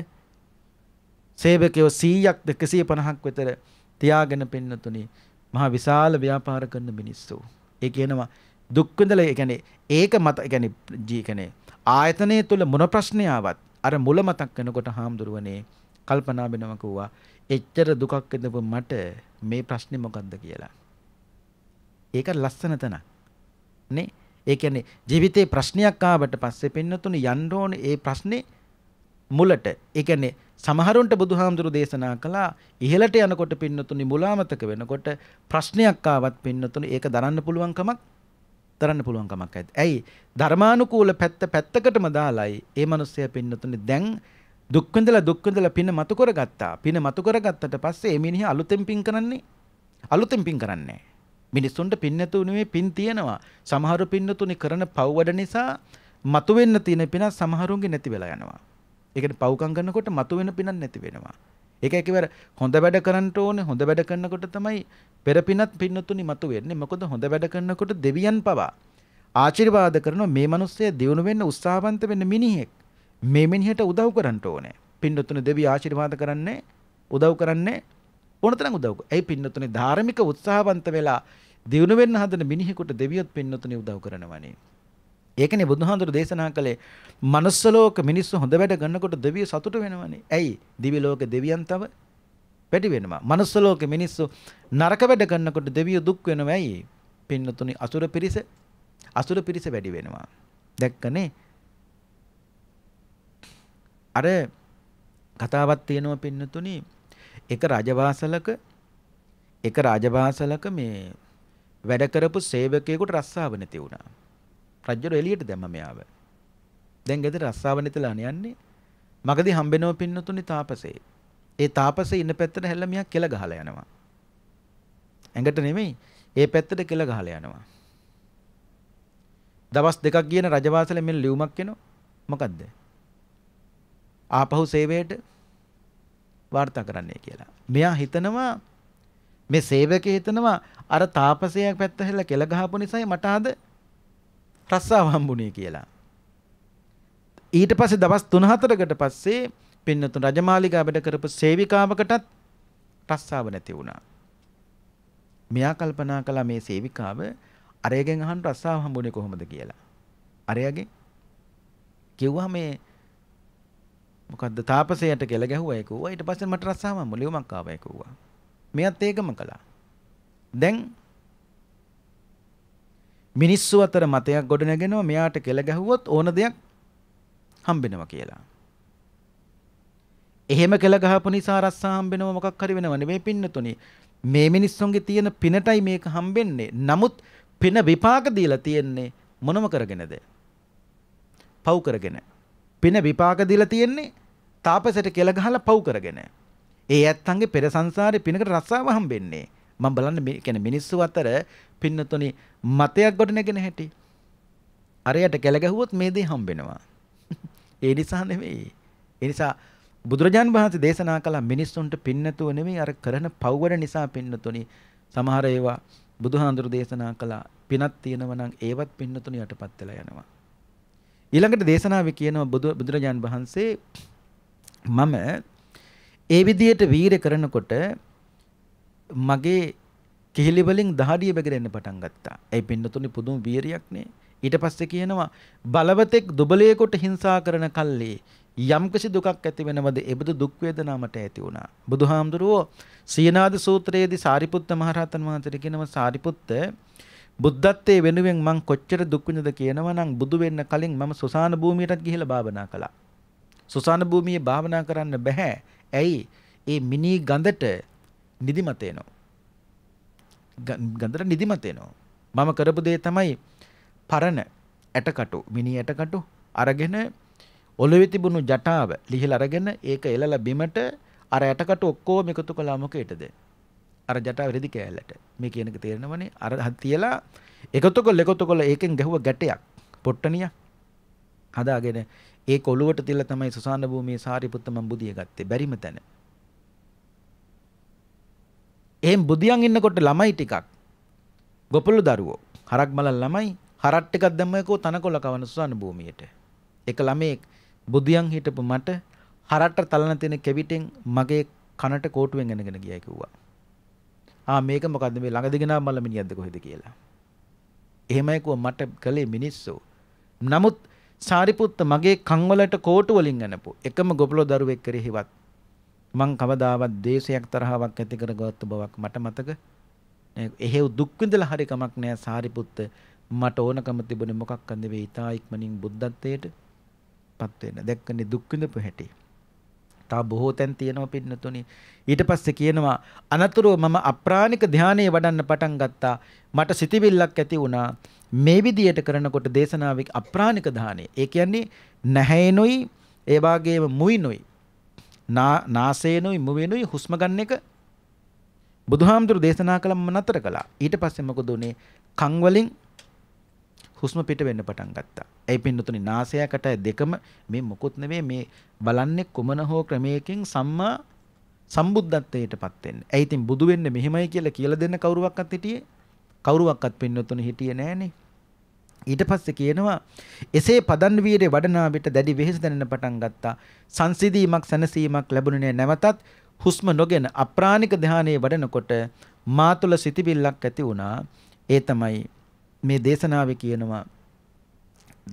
සේවකයෝ 100ක් 150ක් විතර තියාගෙන පින්නතුනේ මහා විශාල ව්‍යාපාර කරන මිනිස්සු. ඒ කියනවා දුක් විඳලා ඒ කියන්නේ ඒක මත ඒ කියන්නේ ආයතනය තුල මොන ප්‍රශ්නය ආවත් අර මුල මතක් වෙනකොට හාමුදුරුවනේ කල්පනා වෙනවා කිව්වා එච්චර දුකක් ඉඳපු මට මේ ප්‍රශ්නේ මොකද්ද කියලා. ඒක ලස්සන තැනක්. නේ? ඒ කියන්නේ ජීවිතේ ප්‍රශ්නයක් ආවට පස්සේ පින්නතුණු යන්න ඕනේ ඒ ප්‍රශ්නේ මුලට. ඒ කියන්නේ සමහරුන්ට බුදුහාමුදුරු දේශනා කළා ඉහළට යනකොට පින්නතුණි මුලාමතක වෙනකොට ප්‍රශ්නයක් ආවත් පින්නතුණි ඒක දරන්න පුළුවන් කමක් දරන්න පුළුවන් කමක් ඇත. ඇයි ධර්මානුකූල පැත්ත පැත්තකටම දාලයි ඒ මිනිස්සයා පින්නතුනේ දැන් දුක් විඳලා දුක් විඳලා පින මතු කරගත්තා. පින මතු කරගත්තට පස්සේ මේ මිනිහා අලුතෙන් පින් කරන්නේ අලුතෙන් පින් කරන්නේ. මිනිස්සුන්ට පින් නැතු නෙමෙයි පින් තියෙනවා. සමහරු පින්නතුනේ කරන පව් නිසා මතු වෙන්න තියෙන පින සමහරුන්ගේ නැති වෙලා යනවා. ඒ කියන්නේ පව්කම් කරනකොට මතු වෙන පිනක් නැති වෙනවා. ඒක එකවර හොඳ වැඩ කරන්න ඕනේ හොඳ වැඩ කරනකොට තමයි පෙර පිනත් පින්නතුනි මතු වෙන්නේ මොකද හොඳ වැඩ කරනකොට දෙවියන් පවා ආශිර්වාද කරන මේ මිනිස්සය දියුණු වෙන්න උත්සාහවන්ත වෙන්න මිනිහෙක් මේ මිනිහට උදව් කරන්න ඕනේ පින්නතුනි දෙවි ආශිර්වාද කරන්නේ උදව් කරන්නේ ඕනතරම් උදව් ඒ පින්නතුනි ධාර්මික උත්සාහවන්ත වෙලා දියුණු වෙන්න හදන මිනිහෙකුට දෙවියොත් පින්නතුනි උදව් කරනවනේ ඒකනේ බුදුහාඳුර දේශනා කළේ manuss ලෝක මිනිස්සු හොඳ වැඩ ගන්නකොට දෙවිය සතුට වෙනවනේ. ඇයි? දිවි ලෝක දෙවියන් තව පැටි වෙනවා. manuss ලෝකේ මිනිස්සු නරක වැඩ කරනකොට දෙවියෝ දුක් වෙනවා ඇයි? පින්නතුනි අසුර පිරිස අසුර පිරිස වැඩි වෙනවා. දැක්කනේ? අර කතාවක් තියෙනවා පින්නතුනි එක රජවාසලක එක රාජභාසලක මේ වැඩ කරපු සේවකයෙකුට රස්සාව නැති වුණා. රජුර එළියට දැම්ම මෙයාව. දැන් ගෙදර රස්සාව නැතිලා යන්නේ. මගදී හම්බෙනව පින්නතුනි තාපසේ. ඒ තාපසේ ඉන්න පැත්තට හැල්ල මියා කෙල ගහලා යනවා. ඇඟට නෙමෙයි ඒ පැත්තට කෙල ගහලා යනවා. දවස් දෙකක් ගියන රජවාසලේ මෙන්න ලියුමක් එනවා. මොකද්ද? ආපහු සේවයට වාර්තා කරන්නයි කියලා. මෙයා හිතනවා මේ සේවකයා හිතනවා අර තාපසයා පැත්ත හැල්ල කෙල ගහපු නිසායි මට අද රස්සාව හම්බුනේ කියලා. ඊට පස්සේ දවස් 3-4කට පස්සේ පින්නතුන් රජමාලිගා වැඩ කරපු සේවිකාවකටත් රස්සාව නැති වුණා. මෙයා කල්පනා කළා මේ සේවිකාව අරයගෙන් අහන්න රස්සාව හම්බුනේ කොහොමද කියලා. අරයගෙන් කිව්වා මේ මොකද්ද තාපසයට කියලා ගැහුවා ඒක. ඊට පස්සේ මට රස්සාව හම්බුනේ ලියුමක් ආවා ඒක. මෙයත් ඒකම කළා. දැන් මිනිස්සු අතර මතයක් ගොඩනගෙනවා මෙයාට කෙල ගැහුවොත් ඕන දෙයක් හම්බෙනවා කියලා. එහෙම කළ ගහපු නිසා රස්සා හම්බෙනව මොකක් හරි වෙනව නෙමෙයි පින්නතුනේ. මේ මිනිස්සුන්ගේ තියෙන පිනටයි මේක හම්බෙන්නේ. නමුත් පින විපාක දීලා තියෙන්නේ මොනම කරගෙනද? පව් කරගෙන. පින විපාක දීලා තියෙන්නේ තාපසයට කෙල ගහලා පව් කරගෙන. ඒ ඇත්තන්ගේ පෙර සංසාරේ පිනකට රස්සාව හම්බෙන්නේ. මම බලන්න මේ කියන්නේ මිනිස්සු අතර පින්නතුනේ මතයක් ගොඩනගෙන හැටි. අරයට කෙල ගැහුවොත් මේ දේ හම්බෙනවා. ඒ නිසා නෙමෙයි. ඒ නිසා බුදුරජාන් වහන්සේ දේශනා කළ මිනිස්සුන්ට පින්නතුව නෙමෙයි අර කරන පව්වර නිසා පින්නතුනි සමහර ඒවා බුදුහාඳුරු දේශනා කළා පිනක් තියෙනවා නම් ඒවත් පින්නතුනි යටපත් වෙලා යනවා ඊළඟට දේශනාවේ කියනවා බුදුරජාන් වහන්සේ මම ඒ විදියට වීර කරනකොට මගේ කිහිලි වලින් දහඩිය බැගරෙන්න පටන් ගත්තා. ඒ පින්නතුනි පුදුම වීරියක් නේ. ඊට පස්සේ කියනවා බලවතෙක් දුබලයෙකුට හිංසා කරන කල්ලි යම්කිසි දුකක් ඇති වෙනවද ඒබඳු දුක් වේදනාවට ඇති වුණා. බුදුහාමුදුරුවෝ සීනාද සූත්‍රයේදී සාරිපුත්ත මහරහතන් වහන්සේට කියනවා සාරිපුත්ත බුද්ධත්වයේ වෙනුවෙන් මං කොච්චර දුක් විඳද කියනවා නම් බුදු වෙන්න කලින් මම සුසාන භූමියටත් ගිහිලා භාවනා කළා. සුසාන භූමියේ භාවනා කරන්න බෑ. ඇයි? ඒ මිනි ගඳට නිදිමත එනවා. ගඳට නිදිමත එනවා. මම කරපු දේ තමයි පරණ ඇටකටු මිනි ඇටකටු අරගෙන ඔළුවේ තිබුණු ජටාව ලිහිලා අරගෙන ඒක එලලා බිමට අර ඇටකට ඔක්කොම එකතු කළා මොකේද? අර ජටාව රෙදි කෑල්ලට. මේ කියන එක තේරෙනවනේ. අර තියලා එකතු කළ එකතු කළ ඒකෙන් ගැහුව ගැටයක් පොට්ටනියක් හදාගෙන ඒ කොළුවට තියලා තමයි සුසාන භූමියේ සාරිපුත්ත මම බුදිය ගත්තේ බැරිම තැන. එහෙන් බුදියන් ඉන්නකොට ළමයි ටිකක් ගොපළු දරුවෝ හරක් මල ළමයි හරට් එකක් දැම්මකෝ තනකොළ කවන සුසාන භූමියට. එක ළමෙක් බුදියන් හිටපු මට හරට්ට තලන තියෙන කෙවිටෙන් මගේ කනට කෝටුවෙන් ගෙනගෙන ගියා කිව්වා. ආ මේක මොකද්ද මේ ළඟදි ගෙනා මල්ල මිනිහක්ද කොහෙද කියලා. එහෙමයි කෝ මට කළේ මිනිස්සු. නමුත් සාරිපුත්ත මගේ කංවලට කෝටු වලින් අනපු එකම ගොබලෝ දරුවෙක් කරෙහිවත් මං කවදාවත් දේශයක් තරහාවක් ඇති කරගත්ත බවක් මට මතක එහෙව් දුක් විඳලා හරි කමක් නෑ සාරිපුත්ත මට ඕනකම තිබුණේ මොකක්ද වේ ඉතා ඉක්මනින් බුද්ධත්වයට පත් වෙන්න. දැක්කනේ දුක් විඳපු හැටි. තව බොහෝ තැන් තියෙනවා පින්නතුනි. ඊට පස්සේ කියනවා අනතුරුව මම අප්‍රාණික ධානයේ වඩන්න පටන් ගත්තා. මට සිතිවිල්ලක් ඇති වුණා. මේ විදියට කරනකොට දේශනාවේ අප්‍රාණික ධානය. ඒ කියන්නේ නැහැෙනුයි ඒ වාගේම මුයිනුයි. නාසේනුයි මුවෙනුයි හුස්ම ගන්න එක බුදුහාමුදුරු දේශනා කළම නතර කළා. ඊට පස්සේ මොකද උනේ? කන් වලින් හුස්ම පිට වෙන්න පටන් ගත්තා. ඒ පින්නතුනි නාසයකට දෙකම මේ මොකුත් නෙවෙයි මේ බලන්නේ කොමන හෝ ක්‍රමයකින් සම්මා සම්බුද්ධත්වයටපත් වෙන්න. ඒ ඉතින් බුදු වෙන්න මෙහෙමයි කියලා කියලා දෙන්න කවුරුවක්වත් හිටියේ කවුරුවක්වත් පින්නතුනි හිටියේ නෑනේ. ඊට පස්සේ කියනවා එසේ පදන් වීරේ වඩනා විට දැඩි වෙහෙස දැනෙන පටන් ගත්තා. සංසිඳීමක් සැනසීමක් ලැබුණේ නැවතත් හුස්ම නොගෙන අප්‍රාණික ධානයේ වඩනකොට මා තුළ සිතිවිල්ලක් ඇති වුණා. ඒ තමයි මේ දේශනාවේ කියනවා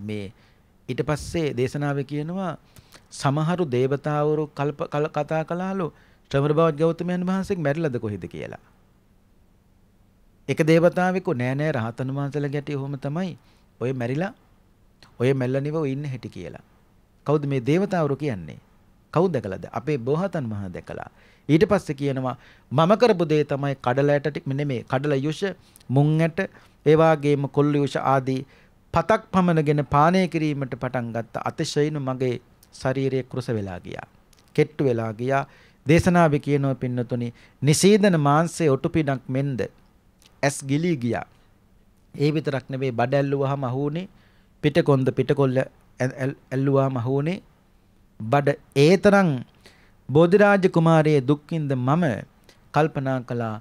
මේ ඊට පස්සේ දේශනාවේ කියනවා සමහරු దేవතාවරු කල්ප කතා කළාලු ශ්‍රමර බවත් ගෞතමයන් වහන්සේ මැරිලාද කොහෙද කියලා. එක దేవතාවෙකෝ නෑ නෑ රහතන් වහන්සේලා ගැටි ඔහොම තමයි ඔය මැරිලා ඔය මැල්ලනිව ඔය ඉන්න හැටි කියලා. කවුද මේ దేవතාවරු කියන්නේ? කවුද දැකලාද? අපේ බෝහතන් මහා දැකලා. ඊට පස්සේ කියනවා මම කරපු දේ තමයි කඩලයට නෙමෙයි කඩල යුෂ මුං ඇට ඒ වාගේම කොල්ලියුෂ ආදී පතක් පමණගෙන පානය කිරීමට පටන් ගත්ත අතිශයින් මගේ ශරීරය කුරුස වෙලා ගියා. කෙට්ටු වෙලා ගියා. දේශනාවේ කියනෝ පින්නතුනි නිසීදන මාංශයේ ඔටුපිඩක් මෙන්ද ඇස් ගිලී ගියා. ඒ විතරක් නෙවෙයි බඩ ඇල්ලුවාම අහුනේ පිටකොන්ද පිටකොල්ල ඇල්ලුවාම අහුනේ බඩ ඒතරම් බෝධිරාජ කුමාරයේ දුක්ඛින්ද මම කල්පනා කළා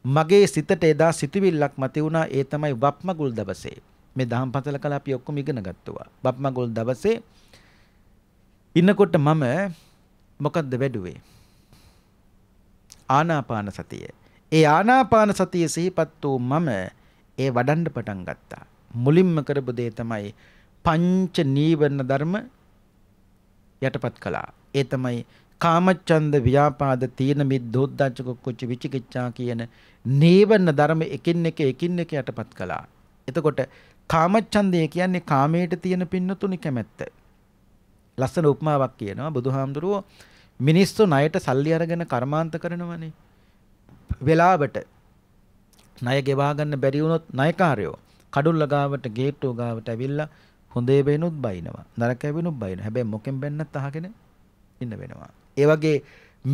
මගේ සිතට එදා සිතුවිල්ලක් මත වුණා ඒ තමයි වප්මගුල් දවසේ. මේ දහම් පතල කල අපි ඔක්කොම ඉගෙන ගත්තා. වප්මගුල් දවසේ ඉන්නකොට මම මොකද්ද වැඩුවේ? ආනාපාන සතිය. ඒ ආනාපාන සතිය සිහිපත් වූ මම ඒ වඩන්න පටන් ගත්තා. මුලින්ම කරපු දේ තමයි පංච නීවරණ ධර්ම යටපත් කළා. ඒ තමයි කාමච්ඡන්ද ව්‍යාපාද තීන මිද්ධෝද්දච්ච කුච්ච විචිකිච්ඡා කියන නීවරණ ධර්ම එකින් එක එකින් එක යටපත් කළා. එතකොට කාමච්ඡන්දය කියන්නේ කාමයට තියෙන පින්නතුනි කැමැත්ත. ලස්සන උපමාවක් කියනවා බුදුහාමුදුරුවෝ මිනිස්සු ණයට සල්ලි අරගෙන කර්මාන්ත කරනවනේ. වෙලාවට ණය ගෙවා ගන්න බැරි වුණොත් ණයකාරයෝ කඩුල්ල ගාවට ගේට්ටුව ගාවට ඇවිල්ලා හොඳේ වෙනුත් බයිනවා. නරක වෙනුත් බයිනවා. හැබැයි මොකෙන් බැන්නත් අහගෙන ඉන්න වෙනවා. ඒ වගේ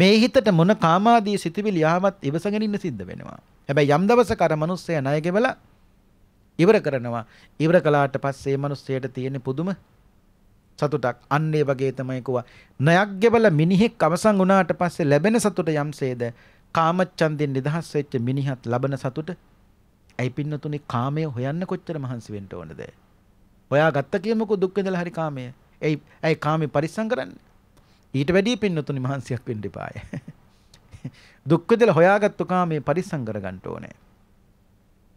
මේ හිතට මොන කාමාදී සිතිවිලි ආවත් ඉවසගෙන ඉන්න සිද්ධ වෙනවා. හැබැයි යම් දවසක අර මිනිස්සයා ණය ගෙවලා ඉවර කරනවා. ඉවර කළාට පස්සේ මිනිස්සයට තියෙන පුදුම සතුටක්. අන්න ඒ වගේ තමයි කව. ණයක් ගෙවලා මිනිහෙක් අවසන් වුණාට පස්සේ ලැබෙන සතුට යම්සේද කාමච්ඡන්දෙන් නිදහස් වෙච්ච මිනිහත් ලබන සතුට ඇයි පින්නතුනේ කාමය හොයන්න කොච්චර මහන්සි වෙන්න ඕනද? හොයා ගත්ත කියමුකෝ දුක් විඳලා හරි කාමය. ඇයි ඇයි කාමේ පරිස්සම් කරන්නේ? ඊට වැඩිය පින්නතුනි මහන්සියක් වෙන්න එපාය. දුක් විඳලා හොයාගත්තු කාමේ පරිස්සම් කරගන්න ඕනේ.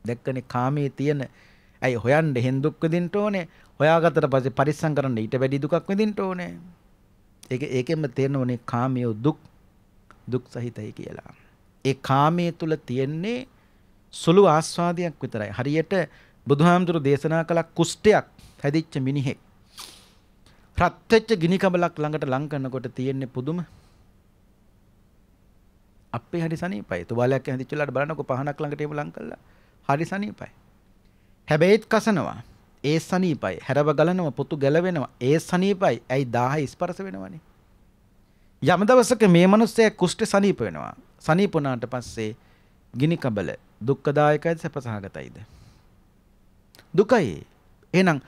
දැක්කනේ කාමේ තියෙන ඇයි හොයන්න හෙන් දුක් විඳින්න ඕනේ. හොයාගත්තට පස්සේ පරිස්සම් කරන්න ඊට වැඩි දුකක් විඳින්න ඕනේ. ඒක ඒකෙන්ම තේරෙනෝනේ කාමයේ දුක් දුක් සහිතයි කියලා. ඒ කාමයේ තුල තියෙන්නේ සුළු ආස්වාදයක් විතරයි. හරියට බුදුහාමුදුරු දේශනා කළ කුෂ්ඨයක් හැදිච්ච මිනිහෙක් ප්‍රත්‍යච්ච ගිනිකබලක් ළඟට ලං කරනකොට තියෙන්නේ පුදුම අපේ හරි සනීපයි. තුවාලයක් ඇඳිච්ච වෙලාවට බලනකො පහනක් ළඟට එහෙම ලං කළා. හරි සනීපයි. හැබැයිත් කසනවා. ඒ සනීපයි. හැරව ගලනවා, පුතු ගැලවෙනවා. ඒ සනීපයි. ඇයි 1000 ස්පර්ශ වෙනවනේ. යම් දවසක මේ මිනිස්සයා කුෂ්ඨ සනීප වෙනවා. සනීප වුණාට පස්සේ ගිනි කබල දුක්ඛදායකයිද සැපසහගතයිද? දුකයි. එහෙනම්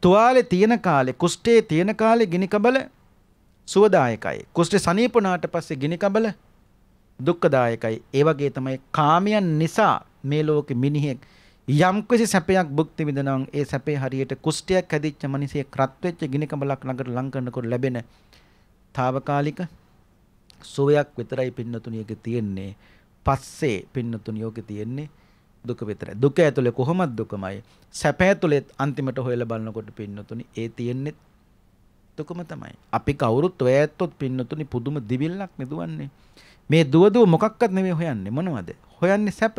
තුවාලේ තියෙන කාලේ කුෂ්ඨේ තියෙන කාලේ ගිනි කබල සුවදායකයි. කුෂ්ඨේ සනීප වුණාට පස්සේ ගිනි කබල දුක්ඛදායකයි. ඒ වගේ තමයි කාමයන් නිසා මේ ලෝකෙ මිනිහෙක් යම්කිසි සැපයක් භුක්ති විඳනවා ඒ සැපේ හරියට කුෂ්ඨයක් හැදිච්ච මිනිසෙක් රත් වෙච්ච ගිනි කබලක් ළඟට ලං කරනකොට ලැබෙන తాවකාලික සුවයක් විතරයි පින්නතුණියක තියෙන්නේ. පස්සේ පින්නතුණියෝක තියෙන්නේ දුක විතරයි. දුක ඇතුලේ කොහොමද දුකමයි. සැප ඇතුලෙත් අන්තිමට හොයලා බලනකොට පින්නතුනි ඒ තියෙන්නේ දුකම තමයි. අපි කවුරුත් ඔය ඇත්තොත් පින්නතුනි පුදුම දිවිල්ලක් නෙදුවන්නේ. මේ දුවදුව මොකක්වත් නෙමෙයි හොයන්නේ මොනවද? හොයන්නේ සැප.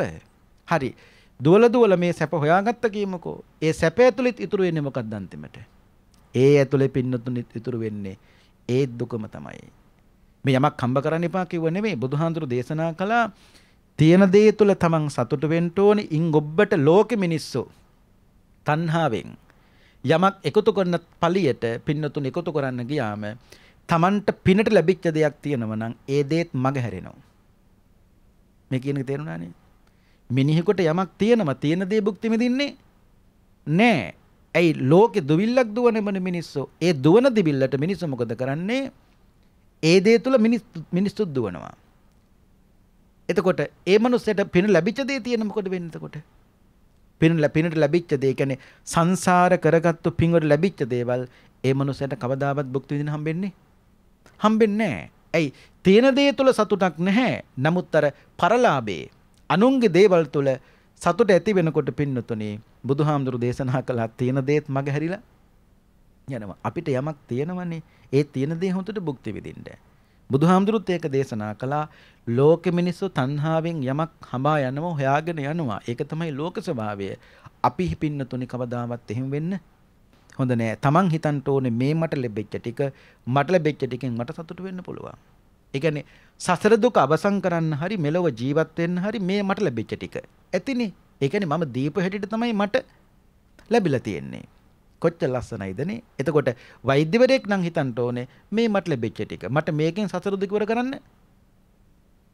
හරි. දුවල දුවල මේ සැප හොයාගත්ත කීමකෝ. ඒ සැප ඇතුළෙත් ඉතුරු වෙන්නේ මොකක්ද අන්තිමට? ඒ ඇතුලේ පින්නතුනිත් ඉතුරු වෙන්නේ ඒ දුකම තමයි. මේ යමක් හම්බ කරන්න එපා කිව්ව නෙමෙයි බුදුහාඳුරු දේශනා කළා තියෙන දේ තුල තමන් සතුට වෙන්න ඕනේ ඉන් ඔබට ලෝකෙ මිනිස්සු තණ්හාවෙන් යමක් එකතු කරන පළියට පින්නතුන් එකතු කරන්න ගියාම තමන්ට පිනට ලැබිච්ච දෙයක් තියෙනව නම් ඒ දේත් මග හැරෙනවා මේ කියන එක තේරුණානේ මිනිහෙකුට යමක් තියෙනවා තියෙන දේ භුක්ති විඳින්නේ නෑ ඇයි ලෝකෙ දුවිල්ලක් දුවනමනේ මිනිස්සු ඒ දුවන දිවිල්ලට මිනිස්සු මොකද කරන්නේ ඒ දේ තුල මිනිස්සු දුවනවා එතකොට ඒ මනුස්සයට පින ලැබිච්ච දේ තියෙන මොකද වෙන්නේ එතකොට? පින පිනට ලැබිච්ච දේ කියන්නේ සංසාර කරගත්තු පින්වල ලැබිච්ච දේවල් ඒ මනුස්සයට කවදාවත් භුක්ති විඳින්න හම්බෙන්නේ හම්බෙන්නේ නැහැ. ඇයි? තියෙන දේ තුල සතුටක් නැහැ. නමුත් අර පරලාභේ අනුන්ගේ දේවල් තුල සතුට ඇති වෙනකොට පින්නතුනේ බුදුහාමුදුරු දේශනා කළා තියෙන දේත් මගහැරිලා යනවා. අපිට යමක් තියෙනවනේ ඒ තියෙන දේ හොඳට භුක්ති විඳින්න. බුදුහාමුදුරුත් ඒක දේශනා කළා ලෝක මිනිස්සු තණ්හාවෙන් යමක් හඹා යනවා හොයාගෙන යනවා. ඒක තමයි ලෝක ස්වභාවය. අපි හිපින්නතුනි කවදාවත් එහෙම වෙන්න හොඳ නෑ. Taman හිතන්න ඕනේ මේ මට ලැබෙච්ච ටික මට ලැබෙච්ච ටිකෙන් මට සතුටු වෙන්න පුළුවන්. ඒ කියන්නේ සසර දුක අවසන් කරන්න හරි මෙලොව ජීවත් වෙන්න හරි මේ මට ලැබෙච්ච ටික. ඇතිනේ. ඒ කියන්නේ මම දීප හැටියට තමයි මට ලැබිලා තියෙන්නේ. කොච්චර ලස්සනයිද නේ? එතකොට වෛද්‍යවරයෙක් නම් හිතන්න ඕනේ මේ මට ලැබෙච්ච ටික මට මේකෙන් සසර දුක ඉවර කරන්න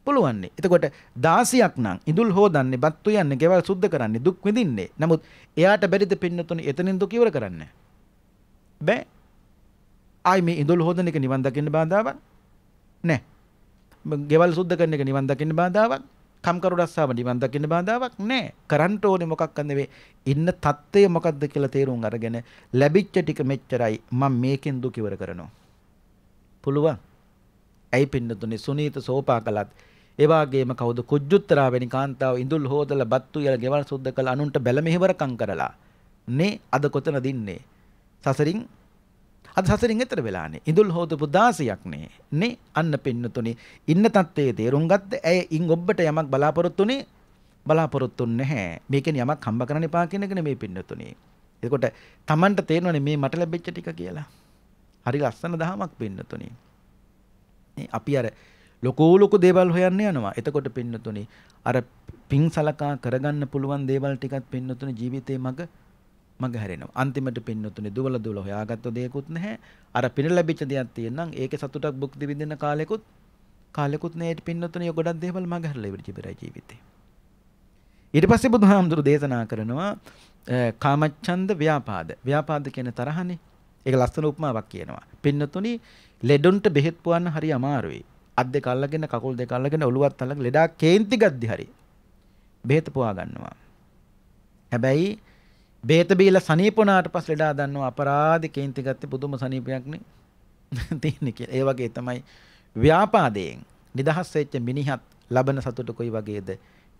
පුළුවන් නේ. එතකොට 16ක් නම් ඉඳුල් හොදන්නේ, බත්තු යන්නේ, ගෙවල් සුද්ධ කරන්නේ, දුක් විඳින්නේ. නමුත් එයාට බැරිද පින්නතුනේ එතනින් දුක ඉවර කරන්න? බෑ. ආයි මේ ඉඳුල් හොදන එක නිවන් දකින්න බාධාවක් නෑ. ගෙවල් සුද්ධ කරන එක නිවන් දකින්න බාධාවක් කම්කරුඩස්සාව නිවන් දකින්න බාධාවක් නැහැ. කරන්න ඕනේ මොකක්ද නෙවෙයි. ඉන්න தත්ත්වය මොකක්ද කියලා තේරුම් අරගෙන ලැබිච්ච ටික මෙච්චරයි මම මේකෙන් දුක ඉවර කරනවා. පුළුවන්. ඇයි පින්නතුනේ සුනීත සෝපා කළත් ඒ වගේම කවුද කුජුත්තරා වෙනි කාන්තාව ඉඳුල් හොදලා බත්තු යල ගෙවල් සුද්ධ කළ අනුන්ට බැල මෙහෙවරකම් කරලා නේ අද කොතනද ඉන්නේ? සසරින් අද සසරින් එතර වෙලානේ. ඉඳුල් හෝදපු 16ක් නේ. නේ අන්න පින්නතුනේ ඉන්න තත්ත්වයේ තේරුම් ගත්ත ඇය ඉන් ඔබට යමක් බලාපොරොත්තුනේ බලාපොරොත්තු නැහැ. මේකෙන් යමක් හම්බ කරන්න එපා කියන එක නෙමේ පින්නතුනේ. එතකොට Tamanට තේරෙනවනේ මේ මට ලැබෙච්ච ටික කියලා. හරි ලස්සන දහමක් පින්නතුනේ. අපි අර ලොකෝ ලොකු දේවල් හොයන්න යනවා. එතකොට පින්නතුනේ අර පිං සලකා කරගන්න පුළුවන් දේවල් ටිකත් පින්නතුනේ ජීවිතේ මග මගහැරෙනවා. අන්තිමට පින්නතුනේ දුවල දුවල හොයාගත්ත දෙයක්වත් නැහැ. අර පින ලැබිච්ච දෙයක් තියෙනනම් ඒකේ සතුටක් භුක්ති විඳින කාලෙකුත් කාලෙකුත් නෑ පින්නතුනේ ගොඩක් දේවල් මගහැරලා ඉවරචි පෙරයි ජීවිතේ. ඊට පස්සේ බුදුහාමුදුරු දේශනා කරනවා කාමච්ඡන්ද ව්‍යාපාද. ව්‍යාපාද කියන තරහනේ. ඒක ලස්සන උපමාවක් කියනවා. පින්නතුනි ලෙඩොන්ට බෙහෙත් පුවන්න හරි අමාරුයි. අත් දෙක අල්ලගෙන කකුල් දෙක අල්ලගෙන ඔලුවත් අල්ලගෙන ලෙඩා කේන්ති ගද්දි හරි බෙහෙත පුවා ගන්නවා. හැබැයි බේත බීලා සනීප වුණාට පස්සේ ලෙඩා දන්නව අපරාධේ කේන්ති ගත්තේ පුදුම සනීපයක්නේ තියෙන්නේ කියලා. ඒ වගේ තමයි ව්‍යාපාදයෙන් නිදහස් වෙච්ච මිනිහත් ලබන සතුට කොයි වගේද?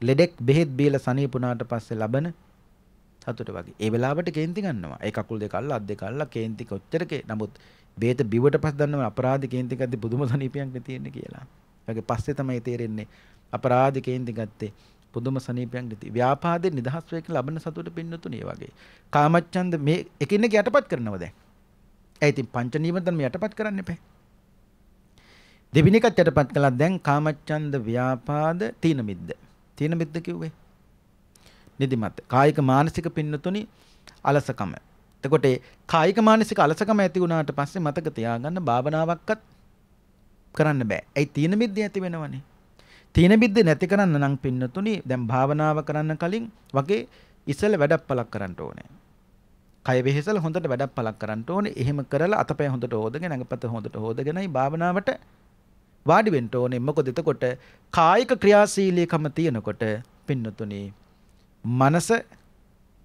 ලෙඩෙක් බෙහෙත් බීලා සනීප වුණාට පස්සේ ලබන සතුට වගේ. ඒ වෙලාවට කේන්ති ගන්නවා. ඒ කකුල් දෙක අල්ල අත් දෙක අල්ල කේන්ති කොච්චර කේ. නමුත් බේත බිවට පස්සේ දන්නව අපරාධේ කේන්ති ගත්තේ පුදුම සනීපයක්නේ තියෙන්නේ කියලා. ඒගේ පස්සේ තමයි තේරෙන්නේ අපරාධේ කේන්ති ගත්තේ පුදුම සනීපයක් ඇති. ව්‍යාපාදයෙන් නිදහස් වෙන්න ලබන සතුට පින්නතුනේ වගේ. කාමච්ඡන්ද මේ එකින් එක යටපත් කරනවා දැන්. ඒ ඉතින් පංච නීවරණ මේ යටපත් කරන්න එපා. දෙවෙනි එකත් යටපත් කළා දැන් කාමච්ඡන්ද ව්‍යාපාද තීන මිද්ද. තීන මිද්ද කිව්වේ. නිදිමත. කායික මානසික පින්නතුනි අලසකම. එතකොට කායික මානසික අලසකම ඇති වුණාට පස්සේ මතක තියාගන්න භාවනාවක්වත් කරන්න බෑ. ඇයි තීන මිද්ද ඇති වෙනවනේ. තීන බිද්ද නැති කරන්න නම් පින්නතුනි දැන් භාවනාව කරන්න කලින් වගේ ඉස්සල වැඩක් පලක් කරන්න ඕනේ. කය වෙහෙසල හොඳට වැඩක් පලක් කරන්න ඕනේ. එහෙම කරලා අතපය හොඳට හොදගෙන අඟපත හොඳට හොදගෙනයි භාවනාවට වාඩි වෙන්න ඕනේ. මොකද එතකොට කායික ක්‍රියාශීලීකම තියෙනකොට පින්නතුනි මනස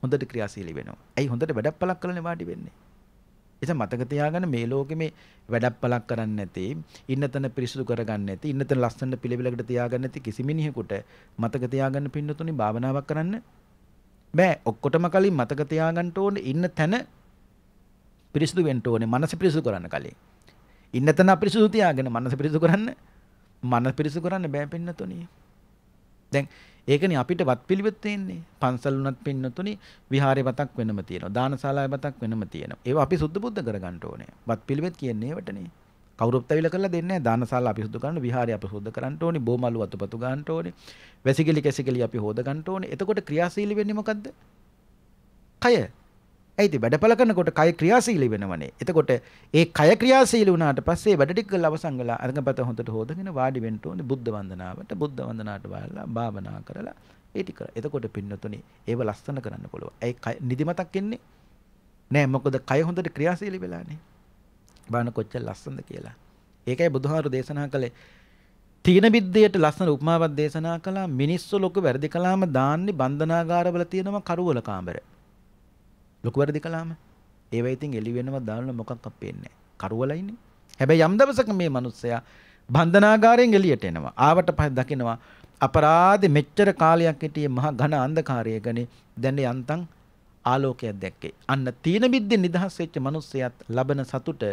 හොඳට ක්‍රියාශීලී වෙනවා. ඇයි හොඳට වැඩක් පලක් කරන්නේ වාඩි වෙන්නේ? එතන මතක තියාගන්න මේ ලෝකෙ මේ වැඩක් පලක් කරන්නේ නැති, ඉන්න තැන පිරිසුදු කරගන්න නැති, ඉන්න තැන ලස්සන පිළිවෙලකට තියාගන්න නැති කිසි මිනිහෙකුට මතක තියාගන්න පින්නතුනි භාවනාවක් කරන්න බෑ. ඔක්කොටම කලින් මතක තියාගන්න ඕනේ ඉන්න තැන පිරිසුදු වෙන්න ඕනේ, මනස පිරිසුදු කරන්න කලින්. ඉන්න තැන අපිරිසුදු තියාගෙන මනස පිරිසුදු කරන්න මනස පිරිසුදු කරන්න බෑ පින්නතුනි. දැන් ඒකනේ අපිට වත්පිළිවෙත් තියෙන්නේ. පන්සල් උනත් පින්නතුනේ විහාරේ වතක් වෙනම තියෙනවා. දානශාලාවේ වතක් වෙනම තියෙනවා. ඒවා අපි සුද්ධ බුද්ධ කරගන්න ඕනේ. වත්පිළිවෙත් කියන්නේ ඒවටනේ. කවුරුත් ඇවිල්ලා කරලා දෙන්නේ නැහැ. දානශාලා අපි සුද්ධ කරන්න, විහාරේ අපි සුද්ධ කරන්න ඕනේ, බෝමලු වතුපතු ගන්න ඕනේ, වැසිකිලි කැසිකිලි අපි හොද ගන්න ඕනේ. එතකොට ක්‍රියාශීලී වෙන්නේ මොකද්ද? කය ඇයිති වැඩපල කරනකොට කය ක්‍රියාශීලී වෙනවනේ. එතකොට ඒ කය ක්‍රියාශීලී වුණාට පස්සේ වැඩ ටික කරලා අවසන් කළා. අරගපත හොඳට හොදගෙන වාඩි වෙන්න ඕනේ බුද්ධ වන්දනාවට. බුද්ධ වන්දනාවට වහලා භාවනා කරලා ඒ ටික කරා. එතකොට පින්නතුනි ඒව ලස්සන කරන්න පුළුවන්. ඒ නිදිමතක් එන්නේ නෑ. මොකද කය හොඳට ක්‍රියාශීලී වෙලානේ. බාන කොච්චර ලස්සනද කියලා. ඒකයි බුදුහාරු දේශනා කළේ තීන විද්දයට ලස්සන උපමාවක් දේශනා කළා මිනිස්සු ලොකු වැරදි කළාම දාන්නේ බන්ධනාගාරවල තියෙනවා කරවල කාමරේ. ලොකු වැරදි කළාම ඒවා ඉතින් එළි වෙනවා දාන්න මොකක්වත් පේන්නේ කරුවලයිනේ. හැබැයි යම් දවසක මේ මිනිස්සයා බන්ධනාගාරයෙන් එළියට එනවා. ආවට පස්සේ දකිනවා අපරාධ මෙච්චර කාලයක් හිටියේ මහා ඝන අන්ධකාරය ගනේ දැන් යන්තම් ආලෝකයක් දැක්කේ. අන්න තීන මිද්දෙන් නිදහස් වෙච්ච මිනිස්සයත් ලබන සතුට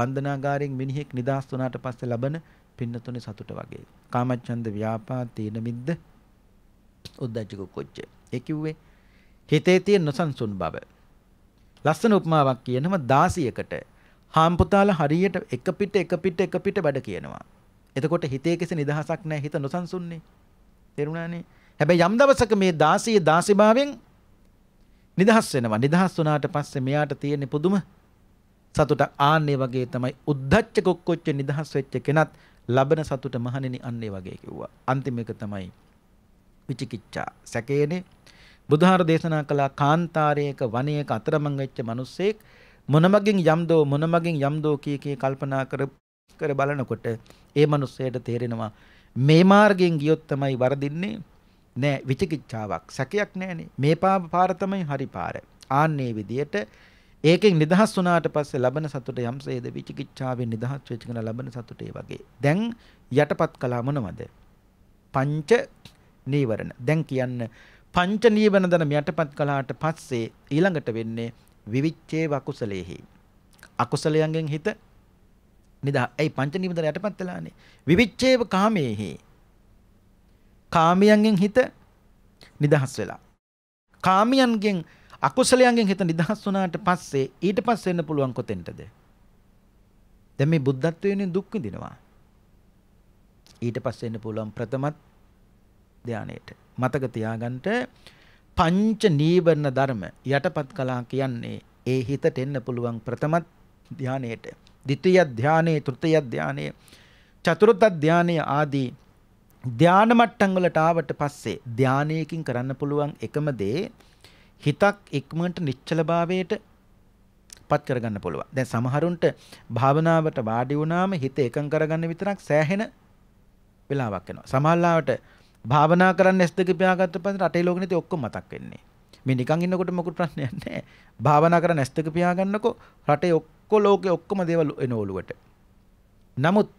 බන්ධනාගාරයෙන් මිනිහෙක් නිදහස් වුණාට පස්සේ ලබන පින්නතුනේ සතුට වගේ. කාමච්ඡන්ද ව්‍යාපා තීන මිද්ද උද්දච්ච කුච්ච. ඒ කිව්වේ හිතේ තියෙන නොසන්සුන් බව. ලස්සන උපමාවක් කියනම 16කට හාම්පුතාල හරියට එක පිට එක පිට එක පිට වැඩ කියනවා. එතකොට හිතේ කිසි නිදහසක් නැහැ හිත නොසන්සුන්නේ. තේරුණානේ? හැබැයි යම් දවසක මේ 16 16 භාවයෙන් නිදහස් වෙනවා. නිදහස් වුණාට පස්සේ මෙයාට තියෙන පුදුම සතුට ආන්නේ වගේ තමයි උද්දච්ච කොක්කොච්ච නිදහස් වෙච්ච කෙනත් ලබන සතුට මහණෙනි අන්නේ වගේ කිව්වා. අන්තිම එක තමයි විචිකිච්ඡා. සැකේනේ බුදුහාර දේශනා කළා කාන්තාරයක වනයක අතරමං වෙච්ච මිනිස්සෙක් මොනමගින් යම්දෝ මොනමගින් යම්දෝ කී කී කල්පනා කර කර බලනකොට ඒ මිනිස්සයට තේරෙනවා මේ මාර්ගයෙන් ගියොත් තමයි වරදින්නේ නෑ විචිකිච්ඡාවක් සැකයක් නෑනේ මේ පාර තමයි හරි පාර ආන්නේ විදියට ඒකෙන් නිදහස් වුණාට පස්සේ ලබන සතුට යම්සේද විචිකිච්ඡාවෙන් නිදහස් වෙච්ච කෙනා ලබන සතුටේ වගේ. දැන් යටපත් කළා මොනවද? පංච නීවරණ. දැන් කියන්න පංච නීවරණ ධර්ම යටපත් කළාට පස්සේ ඊළඟට වෙන්නේ විවිච්ඡේ වකුසලේහි. අකුසලයන්ගෙන් හිත නිදා. ඒ පංච නීවරණ යටපත් වෙලානේ. විවිච්ඡේව කාමේහි. කාමයන්ගෙන් හිත නිදහස් වෙලා. කාමයන්ගෙන් අකුසලයන්ගෙන් හිත නිදහස් වුණාට පස්සේ ඊට පස්සේ එන්න පුළුවන් කොතෙන්ටද? දැන් මේ බුද්ධත්වයෙන් දුක් විඳිනවා. ඊට පස්සේ එන්න පුළුවන් ප්‍රථම ධානයට. මතක තියාගන්නට පංච නීවරණ ධර්ම යටපත් කළා කියන්නේ ඒ හිතට එන්න පුළුවන් ප්‍රථම ධානයේට, ද්විතීය ධානයේ, තෘතීය ධානයේ, චතුර්ථ ධානයේ ආදී ධාන මට්ටම් වලට ආවට පස්සේ ධානයකින් කරන්න පුළුවන් එකම දේ හිතක් ඉක්මනට නිශ්චලභාවයට පත් කරගන්න පුළුවන්. දැන් සමහරුන්ට භාවනාවට වාඩි වුණාම හිත එකඟ කරගන්න විතරක් සෑහෙන වෙලාවක් යනවා. සමහරවිට භාවනා කරන්න S2 පියාගත්ත පස්සේ රටේ ලෝකෙනිත ඔක්කොම මතක් වෙන්නේ. මේ නිකන් ඉන්නකොට මොකුත් ප්‍රශ්නයක් නැහැ. භාවනා කරන්න S2 පියාගන්නකො රටේ ඔක්කො ලෝකේ ඔක්කොම දේවල් එන ඔලුවට. නමුත්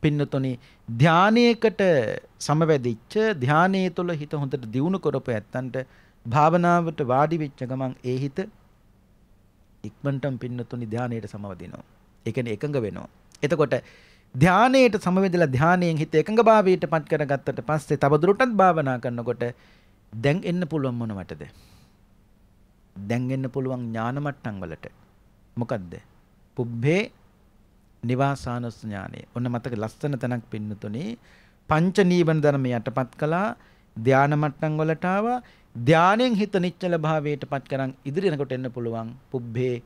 පින්නතුනි ධානයේකට සමවැදිච්ච ධානයේ තුල හිත හොඳට දියුණු කරපු ඇත්තන්ට භාවනාවට වාඩි වෙච්ච ගමන් ඒ හිත ඉක්මනටම පින්නතුනි ධානයට සමවදිනවා. ඒ කියන්නේ එකඟ වෙනවා. එතකොට ධානයේට සමවැදලා ධානයෙන් හිත එකඟභාවයට පත් කරගත්තට පස්සේ තවදුරටත් භාවනා කරනකොට දැන් එන්න පුළුවන් මොනවටද? දැන් එන්න පුළුවන් ඥාන මට්ටම් වලට. මොකද්ද? පුබ්බේ නිවාසානුස් ඥානෙ. ඔන්න මතක ලස්සන තැනක් පින්නතුනේ පංච නීවරණ ධර්ම යටපත් කළා ධාන මට්ටම් වලට ආවා ධානයෙන් හිත නිච්චල භාවයට පත් කරන් ඉදිරියනකොට එන්න පුළුවන් පුබ්බේ